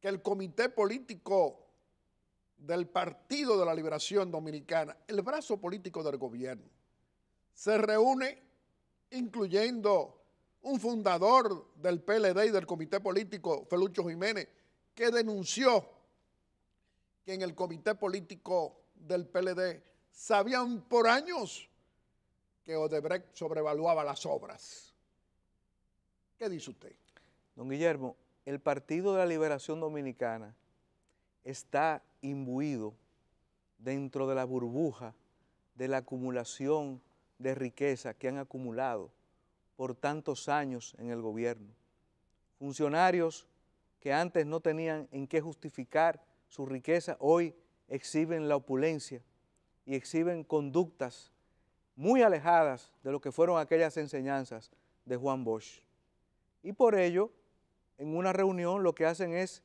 que el Comité Político del Partido de la Liberación Dominicana, el brazo político del gobierno, se reúne incluyendo un fundador del PLD y del Comité Político, Felucho Jiménez, que denunció que en el comité político del PLD sabían por años que Odebrecht sobrevaluaba las obras. ¿Qué dice usted? Don Guillermo, el Partido de la Liberación Dominicana está imbuido dentro de la burbuja de la acumulación de riqueza que han acumulado por tantos años en el gobierno. Funcionarios que antes no tenían en qué justificar su riqueza, hoy exhiben la opulencia y exhiben conductas muy alejadas de lo que fueron aquellas enseñanzas de Juan Bosch. Y por ello, en una reunión lo que hacen es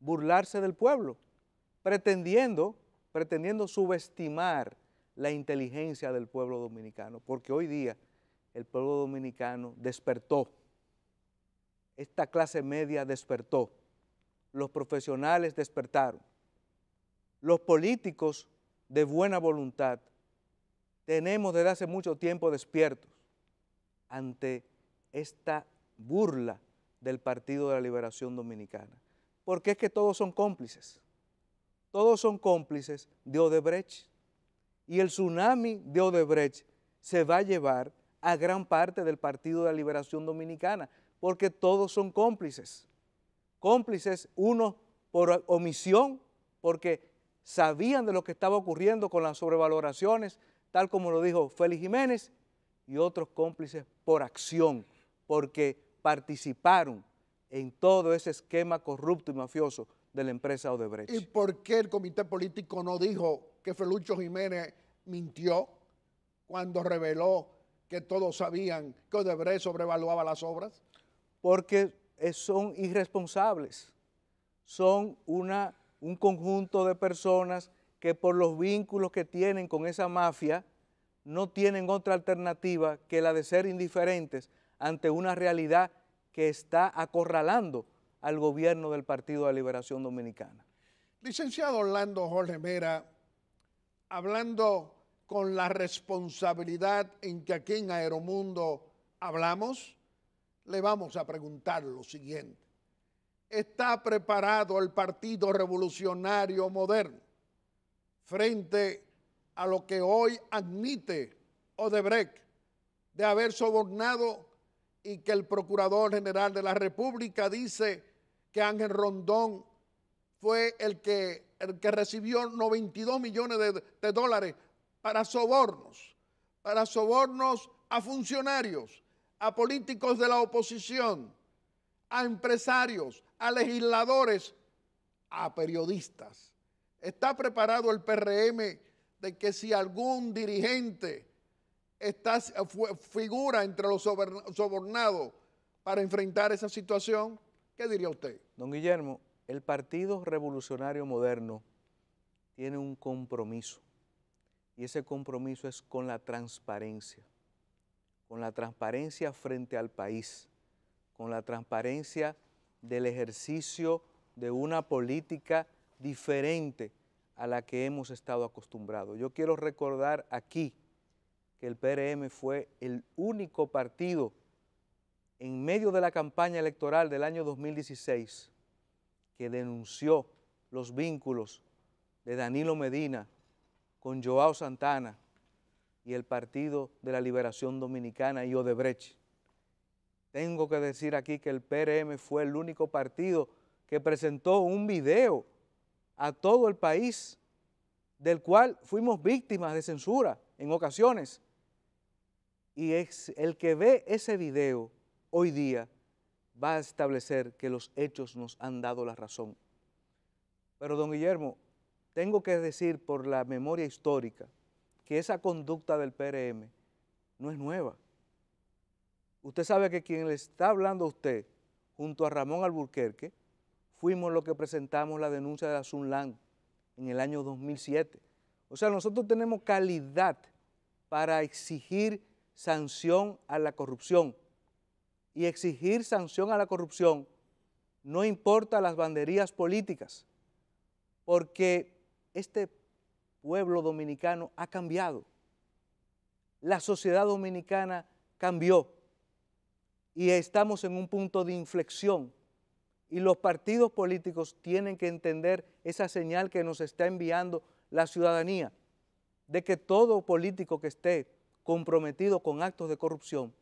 burlarse del pueblo, pretendiendo, pretendiendo subestimar la inteligencia del pueblo dominicano, porque hoy día el pueblo dominicano despertó, esta clase media despertó, los profesionales despertaron, los políticos de buena voluntad, tenemos desde hace mucho tiempo despiertos ante esta burla del Partido de la Liberación Dominicana. Porque es que todos son cómplices. Todos son cómplices de Odebrecht. Y el tsunami de Odebrecht se va a llevar a gran parte del Partido de la Liberación Dominicana, porque todos son cómplices cómplices, uno por omisión, porque sabían de lo que estaba ocurriendo con las sobrevaloraciones, tal como lo dijo Félix Jiménez, y otros cómplices por acción, porque participaron en todo ese esquema corrupto y mafioso de la empresa Odebrecht. ¿Y por qué el comité político no dijo que Felucho Jiménez mintió cuando reveló que todos sabían que Odebrecht sobrevaluaba las obras? Porque son irresponsables, son una, un conjunto de personas que por los vínculos que tienen con esa mafia no tienen otra alternativa que la de ser indiferentes ante una realidad que está acorralando al gobierno del Partido de Liberación Dominicana. Licenciado Orlando Jorge Mera, hablando con la responsabilidad en que aquí en Aeromundo hablamos, le vamos a preguntar lo siguiente. ¿Está preparado el Partido Revolucionario Moderno frente a lo que hoy admite Odebrecht de haber sobornado y que el Procurador General de la República dice que Ángel Rondón fue el que, el que recibió 92 millones de, de dólares para sobornos, para sobornos a funcionarios? a políticos de la oposición, a empresarios, a legisladores, a periodistas. ¿Está preparado el PRM de que si algún dirigente está, figura entre los sobornados para enfrentar esa situación? ¿Qué diría usted? Don Guillermo, el Partido Revolucionario Moderno tiene un compromiso y ese compromiso es con la transparencia con la transparencia frente al país, con la transparencia del ejercicio de una política diferente a la que hemos estado acostumbrados. Yo quiero recordar aquí que el PRM fue el único partido en medio de la campaña electoral del año 2016 que denunció los vínculos de Danilo Medina con Joao Santana y el Partido de la Liberación Dominicana y Odebrecht. Tengo que decir aquí que el PRM fue el único partido que presentó un video a todo el país, del cual fuimos víctimas de censura en ocasiones. Y es el que ve ese video hoy día va a establecer que los hechos nos han dado la razón. Pero don Guillermo, tengo que decir por la memoria histórica que esa conducta del PRM no es nueva. Usted sabe que quien le está hablando a usted, junto a Ramón Alburquerque, fuimos los que presentamos la denuncia de la Sunland en el año 2007. O sea, nosotros tenemos calidad para exigir sanción a la corrupción. Y exigir sanción a la corrupción no importa las banderías políticas, porque este pueblo dominicano ha cambiado. La sociedad dominicana cambió y estamos en un punto de inflexión. Y los partidos políticos tienen que entender esa señal que nos está enviando la ciudadanía, de que todo político que esté comprometido con actos de corrupción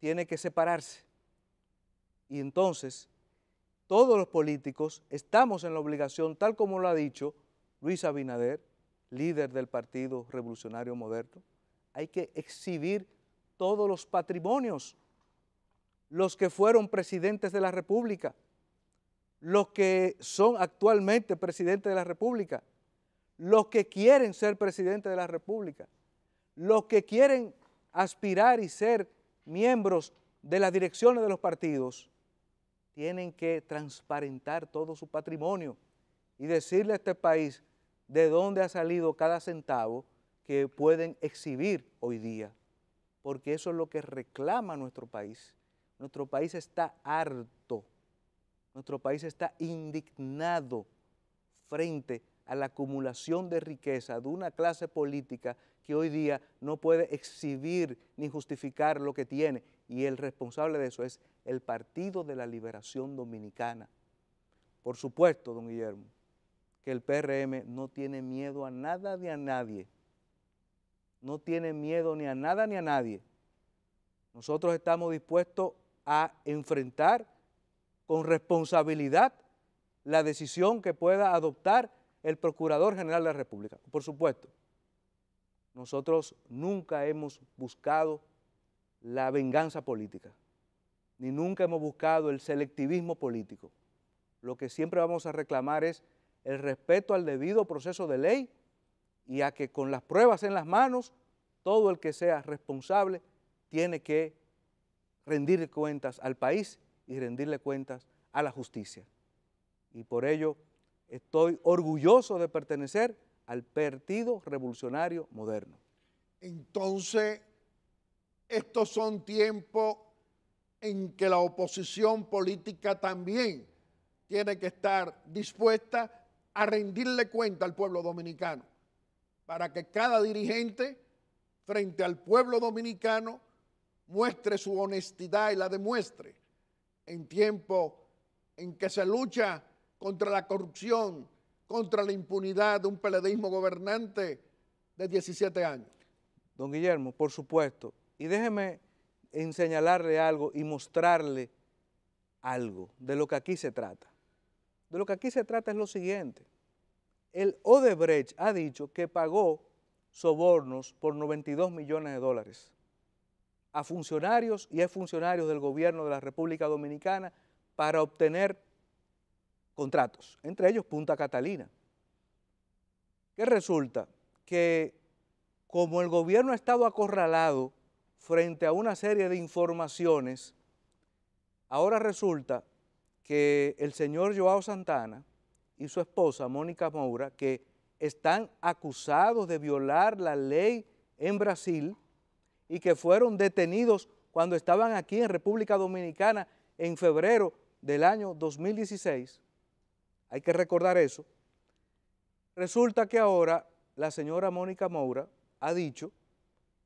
tiene que separarse. Y entonces, todos los políticos estamos en la obligación, tal como lo ha dicho Luis Abinader, líder del Partido Revolucionario Moderno, hay que exhibir todos los patrimonios, los que fueron presidentes de la República, los que son actualmente presidentes de la República, los que quieren ser presidentes de la República, los que quieren aspirar y ser miembros de las direcciones de los partidos, tienen que transparentar todo su patrimonio y decirle a este país, de dónde ha salido cada centavo que pueden exhibir hoy día, porque eso es lo que reclama nuestro país. Nuestro país está harto, nuestro país está indignado frente a la acumulación de riqueza de una clase política que hoy día no puede exhibir ni justificar lo que tiene. Y el responsable de eso es el Partido de la Liberación Dominicana. Por supuesto, don Guillermo, el PRM no tiene miedo a nada ni a nadie. No tiene miedo ni a nada ni a nadie. Nosotros estamos dispuestos a enfrentar con responsabilidad la decisión que pueda adoptar el Procurador General de la República. Por supuesto, nosotros nunca hemos buscado la venganza política, ni nunca hemos buscado el selectivismo político. Lo que siempre vamos a reclamar es el respeto al debido proceso de ley y a que con las pruebas en las manos, todo el que sea responsable tiene que rendir cuentas al país y rendirle cuentas a la justicia. Y por ello estoy orgulloso de pertenecer al Partido Revolucionario Moderno. Entonces, estos son tiempos en que la oposición política también tiene que estar dispuesta a rendirle cuenta al pueblo dominicano, para que cada dirigente frente al pueblo dominicano muestre su honestidad y la demuestre en tiempo en que se lucha contra la corrupción, contra la impunidad de un peledeísmo gobernante de 17 años. Don Guillermo, por supuesto. Y déjeme enseñarle algo y mostrarle algo de lo que aquí se trata. De lo que aquí se trata es lo siguiente. El Odebrecht ha dicho que pagó sobornos por 92 millones de dólares a funcionarios y a funcionarios del gobierno de la República Dominicana para obtener contratos, entre ellos Punta Catalina. Que resulta que como el gobierno ha estado acorralado frente a una serie de informaciones, ahora resulta que el señor Joao Santana y su esposa Mónica Moura, que están acusados de violar la ley en Brasil y que fueron detenidos cuando estaban aquí en República Dominicana en febrero del año 2016, hay que recordar eso, resulta que ahora la señora Mónica Moura ha dicho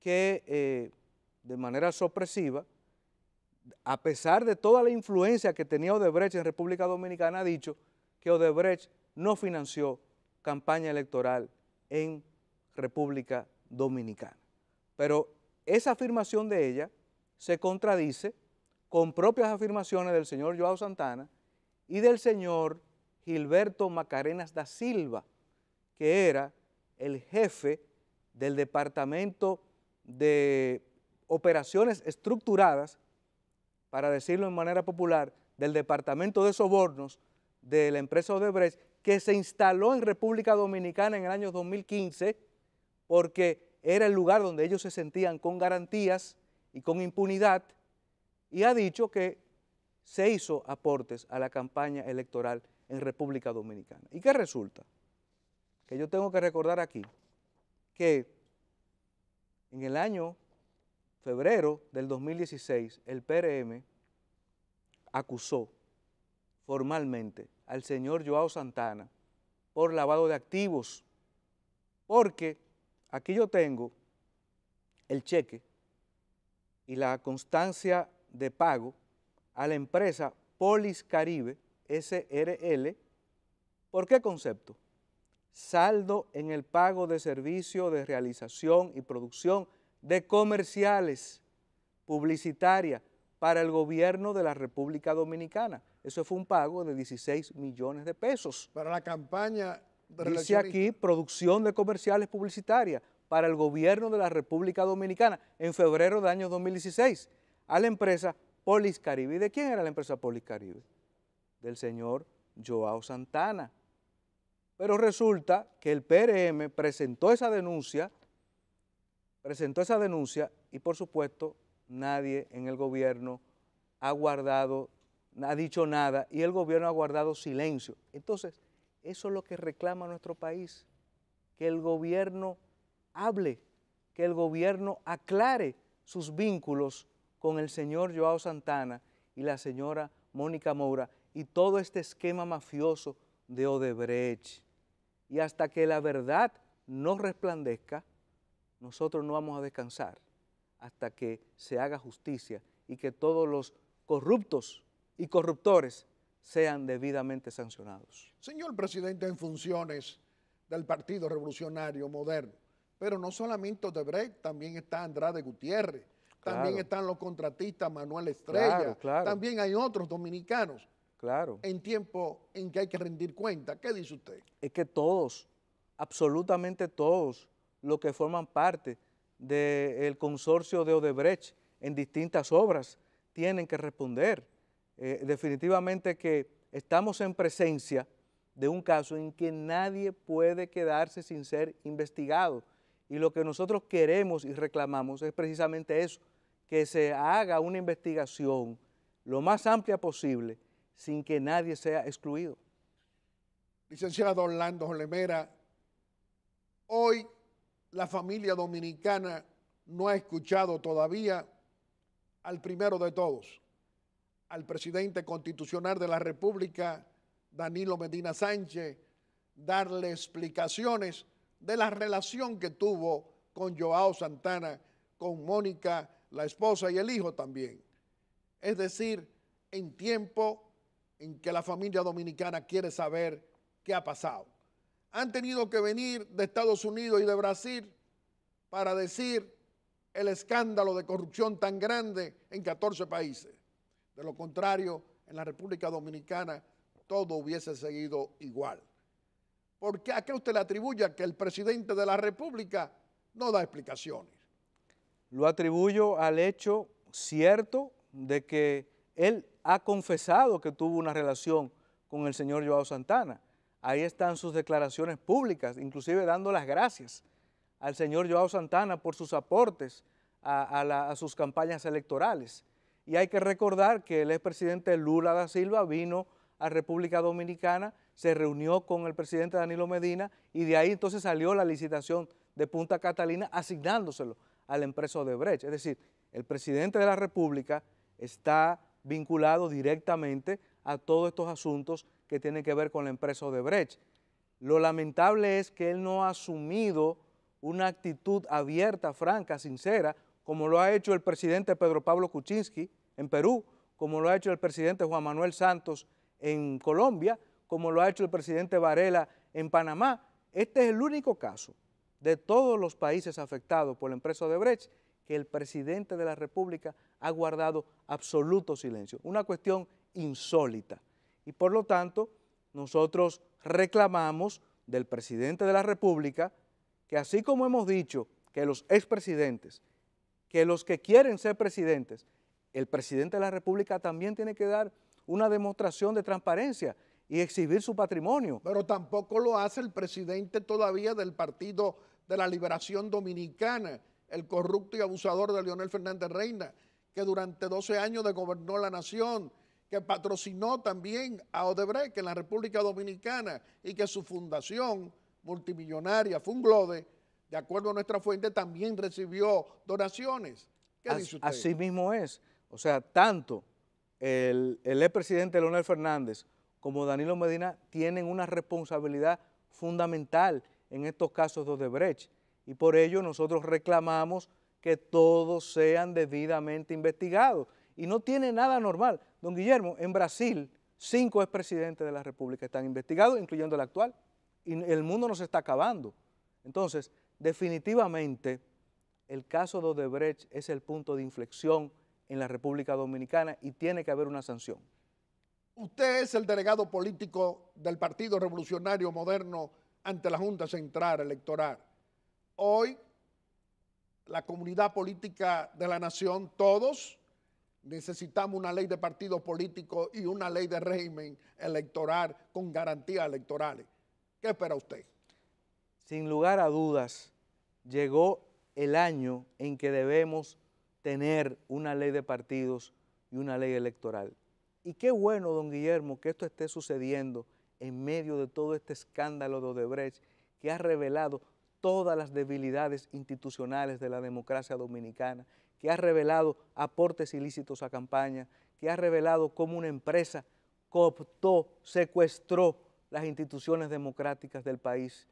que eh, de manera sorpresiva a pesar de toda la influencia que tenía Odebrecht en República Dominicana, ha dicho que Odebrecht no financió campaña electoral en República Dominicana. Pero esa afirmación de ella se contradice con propias afirmaciones del señor Joao Santana y del señor Gilberto Macarenas da Silva, que era el jefe del Departamento de Operaciones Estructuradas para decirlo en manera popular, del Departamento de Sobornos de la empresa Odebrecht, que se instaló en República Dominicana en el año 2015 porque era el lugar donde ellos se sentían con garantías y con impunidad y ha dicho que se hizo aportes a la campaña electoral en República Dominicana. ¿Y qué resulta? Que yo tengo que recordar aquí que en el año febrero del 2016, el PRM acusó formalmente al señor Joao Santana por lavado de activos, porque aquí yo tengo el cheque y la constancia de pago a la empresa Polis Caribe SRL, ¿por qué concepto? Saldo en el pago de servicio de realización y producción de comerciales publicitarias para el gobierno de la República Dominicana. Eso fue un pago de 16 millones de pesos. Para la campaña... De Dice aquí producción de comerciales publicitarias para el gobierno de la República Dominicana en febrero del año 2016 a la empresa Polis Caribe. de quién era la empresa Polis Caribe? Del señor Joao Santana. Pero resulta que el PRM presentó esa denuncia presentó esa denuncia y por supuesto nadie en el gobierno ha guardado, ha dicho nada y el gobierno ha guardado silencio. Entonces, eso es lo que reclama nuestro país, que el gobierno hable, que el gobierno aclare sus vínculos con el señor Joao Santana y la señora Mónica Moura y todo este esquema mafioso de Odebrecht. Y hasta que la verdad no resplandezca, nosotros no vamos a descansar hasta que se haga justicia y que todos los corruptos y corruptores sean debidamente sancionados. Señor presidente en funciones del Partido Revolucionario Moderno, pero no solamente Odebrecht, también está Andrade Gutiérrez, también están los contratistas Manuel Estrella, también hay otros dominicanos. Claro. En tiempo en que hay que rendir cuenta, ¿qué dice usted? Es que todos, absolutamente todos, los que forman parte del consorcio de Odebrecht en distintas obras tienen que responder. Eh, definitivamente que estamos en presencia de un caso en que nadie puede quedarse sin ser investigado. Y lo que nosotros queremos y reclamamos es precisamente eso, que se haga una investigación lo más amplia posible sin que nadie sea excluido. Licenciado Orlando Jolemera, hoy la familia dominicana no ha escuchado todavía al primero de todos, al presidente constitucional de la República, Danilo Medina Sánchez, darle explicaciones de la relación que tuvo con Joao Santana, con Mónica, la esposa y el hijo también. Es decir, en tiempo en que la familia dominicana quiere saber qué ha pasado han tenido que venir de Estados Unidos y de Brasil para decir el escándalo de corrupción tan grande en 14 países. De lo contrario, en la República Dominicana todo hubiese seguido igual. ¿Por qué a qué usted le atribuye que el presidente de la República no da explicaciones? Lo atribuyo al hecho cierto de que él ha confesado que tuvo una relación con el señor Joao Santana Ahí están sus declaraciones públicas, inclusive dando las gracias al señor Joao Santana por sus aportes a, sus campañas electorales. Y hay que recordar que el expresidente Lula da Silva vino a República Dominicana, se reunió con el presidente Danilo Medina y de ahí entonces salió la licitación de Punta Catalina asignándoselo a la empresa Odebrecht. Es decir, el presidente de la República está vinculado directamente a todos estos asuntos que tiene que ver con la empresa Odebrecht. Lo lamentable es que él no ha asumido una actitud abierta, franca, sincera, como lo ha hecho el presidente Pedro Pablo Kuczynski en Perú, como lo ha hecho el presidente Juan Manuel Santos en Colombia, como lo ha hecho el presidente Varela en Panamá. Este es el único caso de todos los países afectados por la empresa Odebrecht que el presidente de la República ha guardado absoluto silencio. Una cuestión insólita. Y por lo tanto, nosotros reclamamos del presidente de la República que así como hemos dicho que los expresidentes, que los que quieren ser presidentes, el presidente de la República también tiene que dar una demostración de transparencia y exhibir su patrimonio. Pero tampoco lo hace el presidente todavía del Partido de la Liberación Dominicana, el corrupto y abusador de Leonel Fernández Reina, que durante 12 años de gobernó la nación, que patrocinó también a Odebrecht en la República Dominicana y que su fundación multimillonaria Funglode, de acuerdo a nuestra fuente, también recibió donaciones. ¿Qué así, mismo es. O sea, tanto el, el expresidente Leonel Fernández como Danilo Medina tienen una responsabilidad fundamental en estos casos de Odebrecht y por ello nosotros reclamamos que todos sean debidamente investigados y no tiene nada normal. Don Guillermo, en Brasil, cinco expresidentes de la República están investigados, incluyendo el actual, y el mundo nos está acabando. Entonces, definitivamente, el caso de Odebrecht es el punto de inflexión en la República Dominicana y tiene que haber una sanción. Usted es el delegado político del Partido Revolucionario Moderno ante la Junta Central Electoral. Hoy, la comunidad política de la nación, todos, Necesitamos una ley de partidos políticos y una ley de régimen electoral con garantías electorales. ¿Qué espera usted? Sin lugar a dudas, llegó el año en que debemos tener una ley de partidos y una ley electoral. Y qué bueno, don Guillermo, que esto esté sucediendo en medio de todo este escándalo de Odebrecht que ha revelado todas las debilidades institucionales de la democracia dominicana que ha revelado aportes ilícitos a campaña, que ha revelado cómo una empresa cooptó, secuestró las instituciones democráticas del país.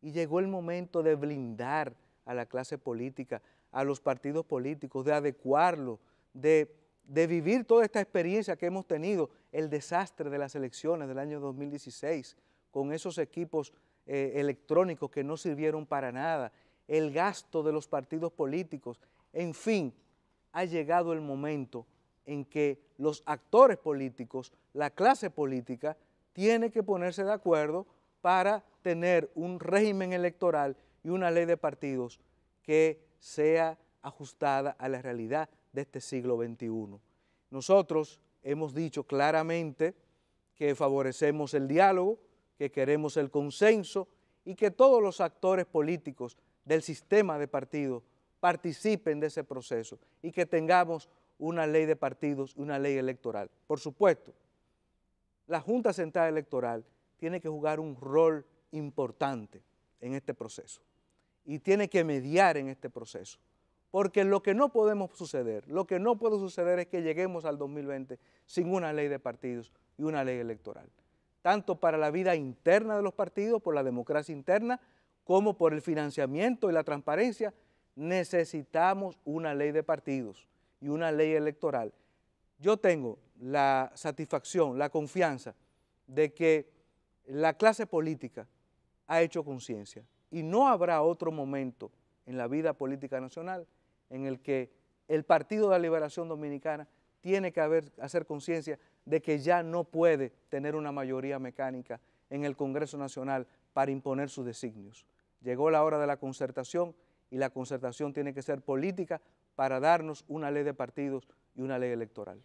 Y llegó el momento de blindar a la clase política, a los partidos políticos, de adecuarlo, de, vivir toda esta experiencia que hemos tenido, el desastre de las elecciones del año 2016, con esos equipos eh, electrónicos que no sirvieron para nada, el gasto de los partidos políticos, en fin, ha llegado el momento en que los actores políticos, la clase política, tiene que ponerse de acuerdo para tener un régimen electoral y una ley de partidos que sea ajustada a la realidad de este siglo XXI. Nosotros hemos dicho claramente que favorecemos el diálogo, que queremos el consenso y que todos los actores políticos del sistema de partidos participen de ese proceso y que tengamos una ley de partidos y una ley electoral. Por supuesto, la Junta Central Electoral tiene que jugar un rol importante en este proceso y tiene que mediar en este proceso. Porque lo que no podemos suceder, lo que no puede suceder es que lleguemos al 2020 sin una ley de partidos y una ley electoral. Tanto para la vida interna de los partidos, por la democracia interna, como por el financiamiento y la transparencia necesitamos una ley de partidos y una ley electoral. Yo tengo la satisfacción, la confianza de que la clase política ha hecho conciencia y no habrá otro momento en la vida política nacional en el que el Partido de la Liberación Dominicana tiene que haber, hacer conciencia de que ya no puede tener una mayoría mecánica en el Congreso Nacional para imponer sus designios. Llegó la hora de la concertación, y la concertación tiene que ser política para darnos una ley de partidos y una ley electoral.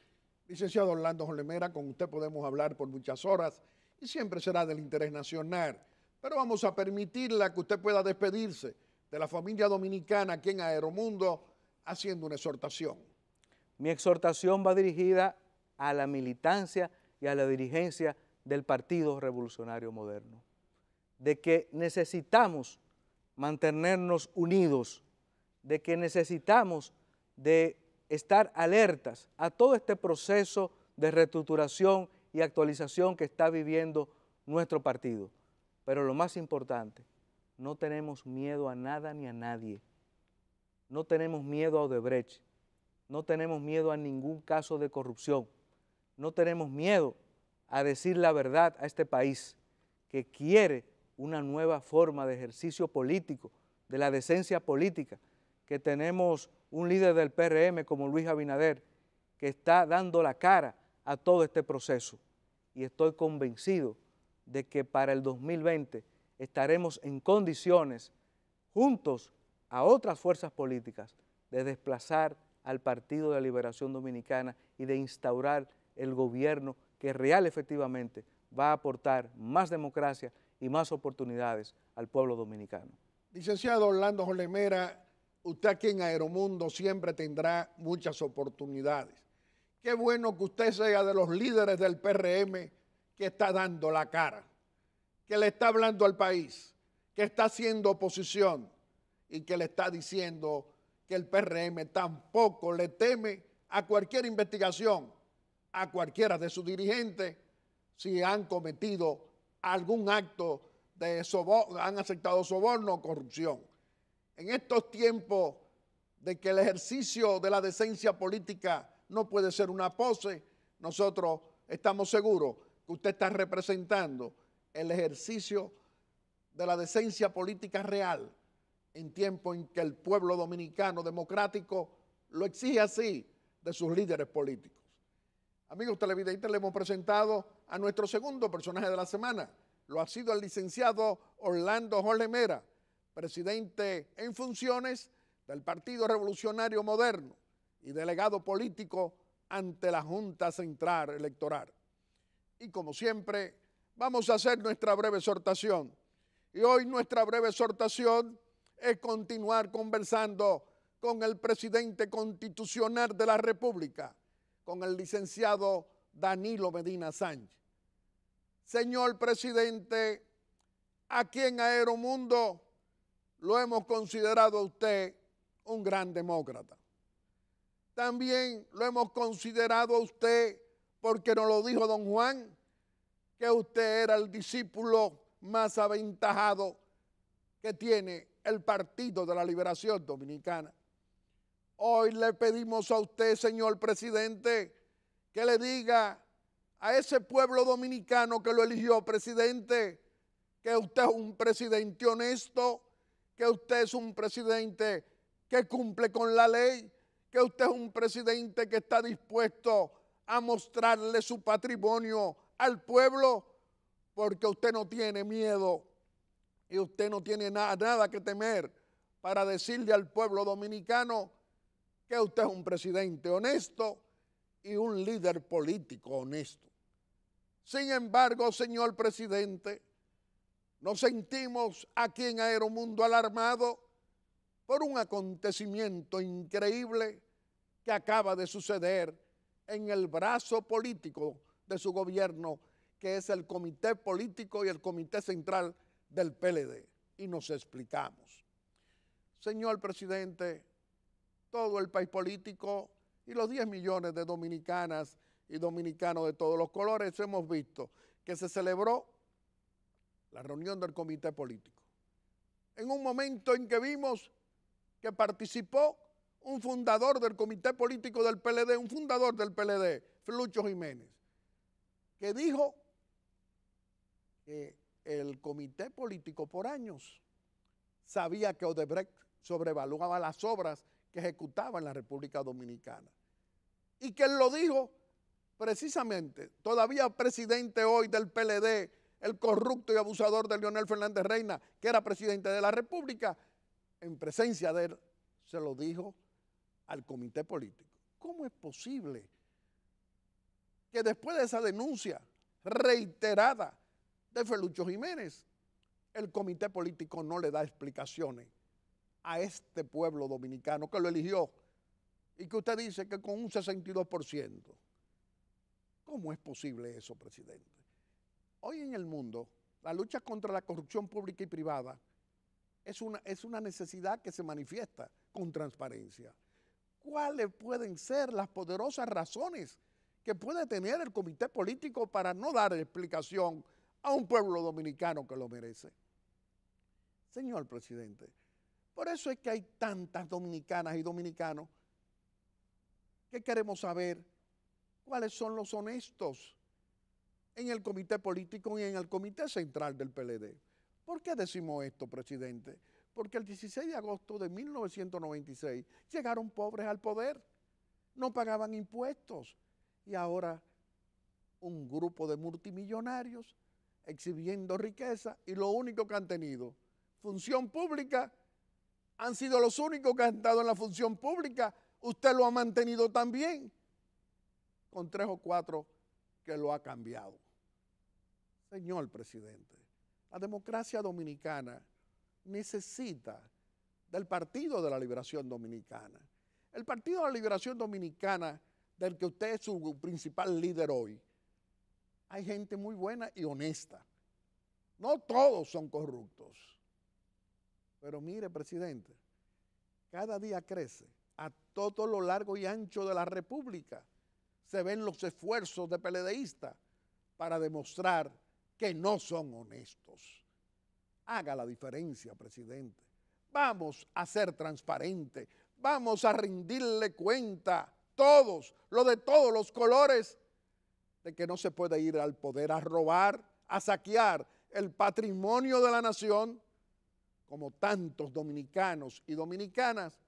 Licenciado Orlando Jolemera, con usted podemos hablar por muchas horas y siempre será del interés nacional, pero vamos a permitirla que usted pueda despedirse de la familia dominicana aquí en Aeromundo haciendo una exhortación. Mi exhortación va dirigida a la militancia y a la dirigencia del Partido Revolucionario Moderno, de que necesitamos mantenernos unidos, de que necesitamos de estar alertas a todo este proceso de reestructuración y actualización que está viviendo nuestro partido. Pero lo más importante, no tenemos miedo a nada ni a nadie. No tenemos miedo a Odebrecht. No tenemos miedo a ningún caso de corrupción. No tenemos miedo a decir la verdad a este país que quiere una nueva forma de ejercicio político, de la decencia política, que tenemos un líder del PRM como Luis Abinader, que está dando la cara a todo este proceso. Y estoy convencido de que para el 2020 estaremos en condiciones, juntos a otras fuerzas políticas, de desplazar al Partido de la Liberación Dominicana y de instaurar el gobierno que real efectivamente va a aportar más democracia y más oportunidades al pueblo dominicano. Licenciado Orlando Jolemera, usted aquí en Aeromundo siempre tendrá muchas oportunidades. Qué bueno que usted sea de los líderes del PRM que está dando la cara, que le está hablando al país, que está haciendo oposición y que le está diciendo que el PRM tampoco le teme a cualquier investigación, a cualquiera de sus dirigentes, si han cometido algún acto de soborno, han aceptado soborno o corrupción. En estos tiempos de que el ejercicio de la decencia política no puede ser una pose, nosotros estamos seguros que usted está representando el ejercicio de la decencia política real en tiempo en que el pueblo dominicano democrático lo exige así de sus líderes políticos. Amigos televidentes, le hemos presentado a nuestro segundo personaje de la semana. Lo ha sido el licenciado Orlando Jorge Mera, presidente en funciones del Partido Revolucionario Moderno y delegado político ante la Junta Central Electoral. Y como siempre, vamos a hacer nuestra breve exhortación. Y hoy nuestra breve exhortación es continuar conversando con el presidente constitucional de la República, con el licenciado Danilo Medina Sánchez. Señor presidente, aquí en Aeromundo lo hemos considerado a usted un gran demócrata. También lo hemos considerado a usted, porque nos lo dijo don Juan, que usted era el discípulo más aventajado que tiene el Partido de la Liberación Dominicana. Hoy le pedimos a usted, señor presidente, que le diga a ese pueblo dominicano que lo eligió presidente, que usted es un presidente honesto, que usted es un presidente que cumple con la ley, que usted es un presidente que está dispuesto a mostrarle su patrimonio al pueblo, porque usted no tiene miedo y usted no tiene nada, que temer para decirle al pueblo dominicano que usted es un presidente honesto y un líder político honesto. Sin embargo, señor presidente, nos sentimos aquí en Aeromundo alarmado por un acontecimiento increíble que acaba de suceder en el brazo político de su gobierno, que es el Comité Político y el Comité Central del PLD. Y nos explicamos. Señor presidente, todo el país político y los 10 millones de dominicanas y dominicanos de todos los colores, hemos visto, que se celebró la reunión del comité político. En un momento en que vimos que participó un fundador del comité político del PLD, un fundador del PLD, Flucho Jiménez, que dijo que el comité político por años sabía que Odebrecht sobrevaluaba las obras que ejecutaba en la República Dominicana. Y que él lo dijo, precisamente, todavía presidente hoy del PLD, el corrupto y abusador de Leonel Fernández Reina, que era presidente de la República, en presencia de él, se lo dijo al comité político. ¿Cómo es posible que después de esa denuncia reiterada de Felucho Jiménez, el comité político no le da explicaciones a este pueblo dominicano que lo eligió y que usted dice que con un 62%. ¿Cómo es posible eso, presidente? Hoy en el mundo, la lucha contra la corrupción pública y privada es una, es una necesidad que se manifiesta con transparencia. ¿Cuáles pueden ser las poderosas razones que puede tener el comité político para no dar explicación a un pueblo dominicano que lo merece? Señor presidente, por eso es que hay tantas dominicanas y dominicanos que queremos saber cuáles son los honestos en el comité político y en el comité central del PLD. ¿Por qué decimos esto, presidente? Porque el 16 de agosto de 1996 llegaron pobres al poder, no pagaban impuestos y ahora un grupo de multimillonarios exhibiendo riqueza y lo único que han tenido, función pública han sido los únicos que han estado en la función pública. Usted lo ha mantenido también con tres o cuatro que lo ha cambiado. Señor presidente, la democracia dominicana necesita del Partido de la Liberación Dominicana. El Partido de la Liberación Dominicana, del que usted es su principal líder hoy, hay gente muy buena y honesta. No todos son corruptos. Pero mire, presidente, cada día crece a todo lo largo y ancho de la República. Se ven los esfuerzos de peledeístas para demostrar que no son honestos. Haga la diferencia, presidente. Vamos a ser transparentes. Vamos a rendirle cuenta todos, lo de todos los colores, de que no se puede ir al poder a robar, a saquear el patrimonio de la nación como tantos dominicanos y dominicanas,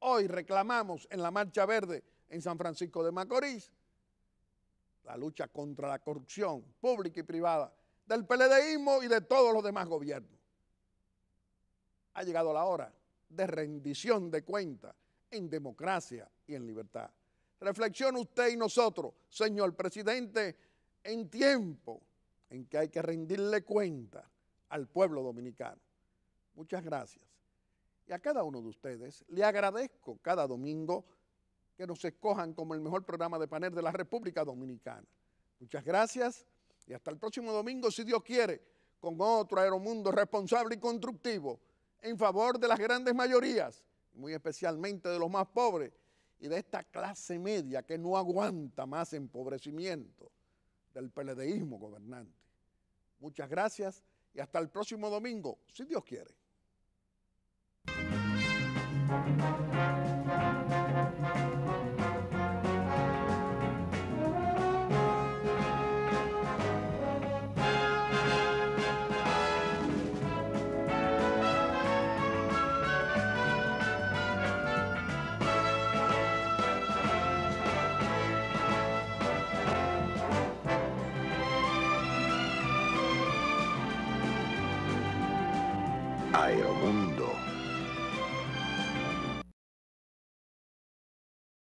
hoy reclamamos en la Marcha Verde en San Francisco de Macorís la lucha contra la corrupción pública y privada del peledeísmo y de todos los demás gobiernos. Ha llegado la hora de rendición de cuentas en democracia y en libertad. Reflexiona usted y nosotros, señor presidente, en tiempo en que hay que rendirle cuenta al pueblo dominicano. Muchas gracias. Y a cada uno de ustedes le agradezco cada domingo que nos escojan como el mejor programa de panel de la República Dominicana. Muchas gracias y hasta el próximo domingo, si Dios quiere, con otro Aeromundo responsable y constructivo en favor de las grandes mayorías, muy especialmente de los más pobres y de esta clase media que no aguanta más empobrecimiento del peledeísmo gobernante. Muchas gracias y hasta el próximo domingo, si Dios quiere. Thank you.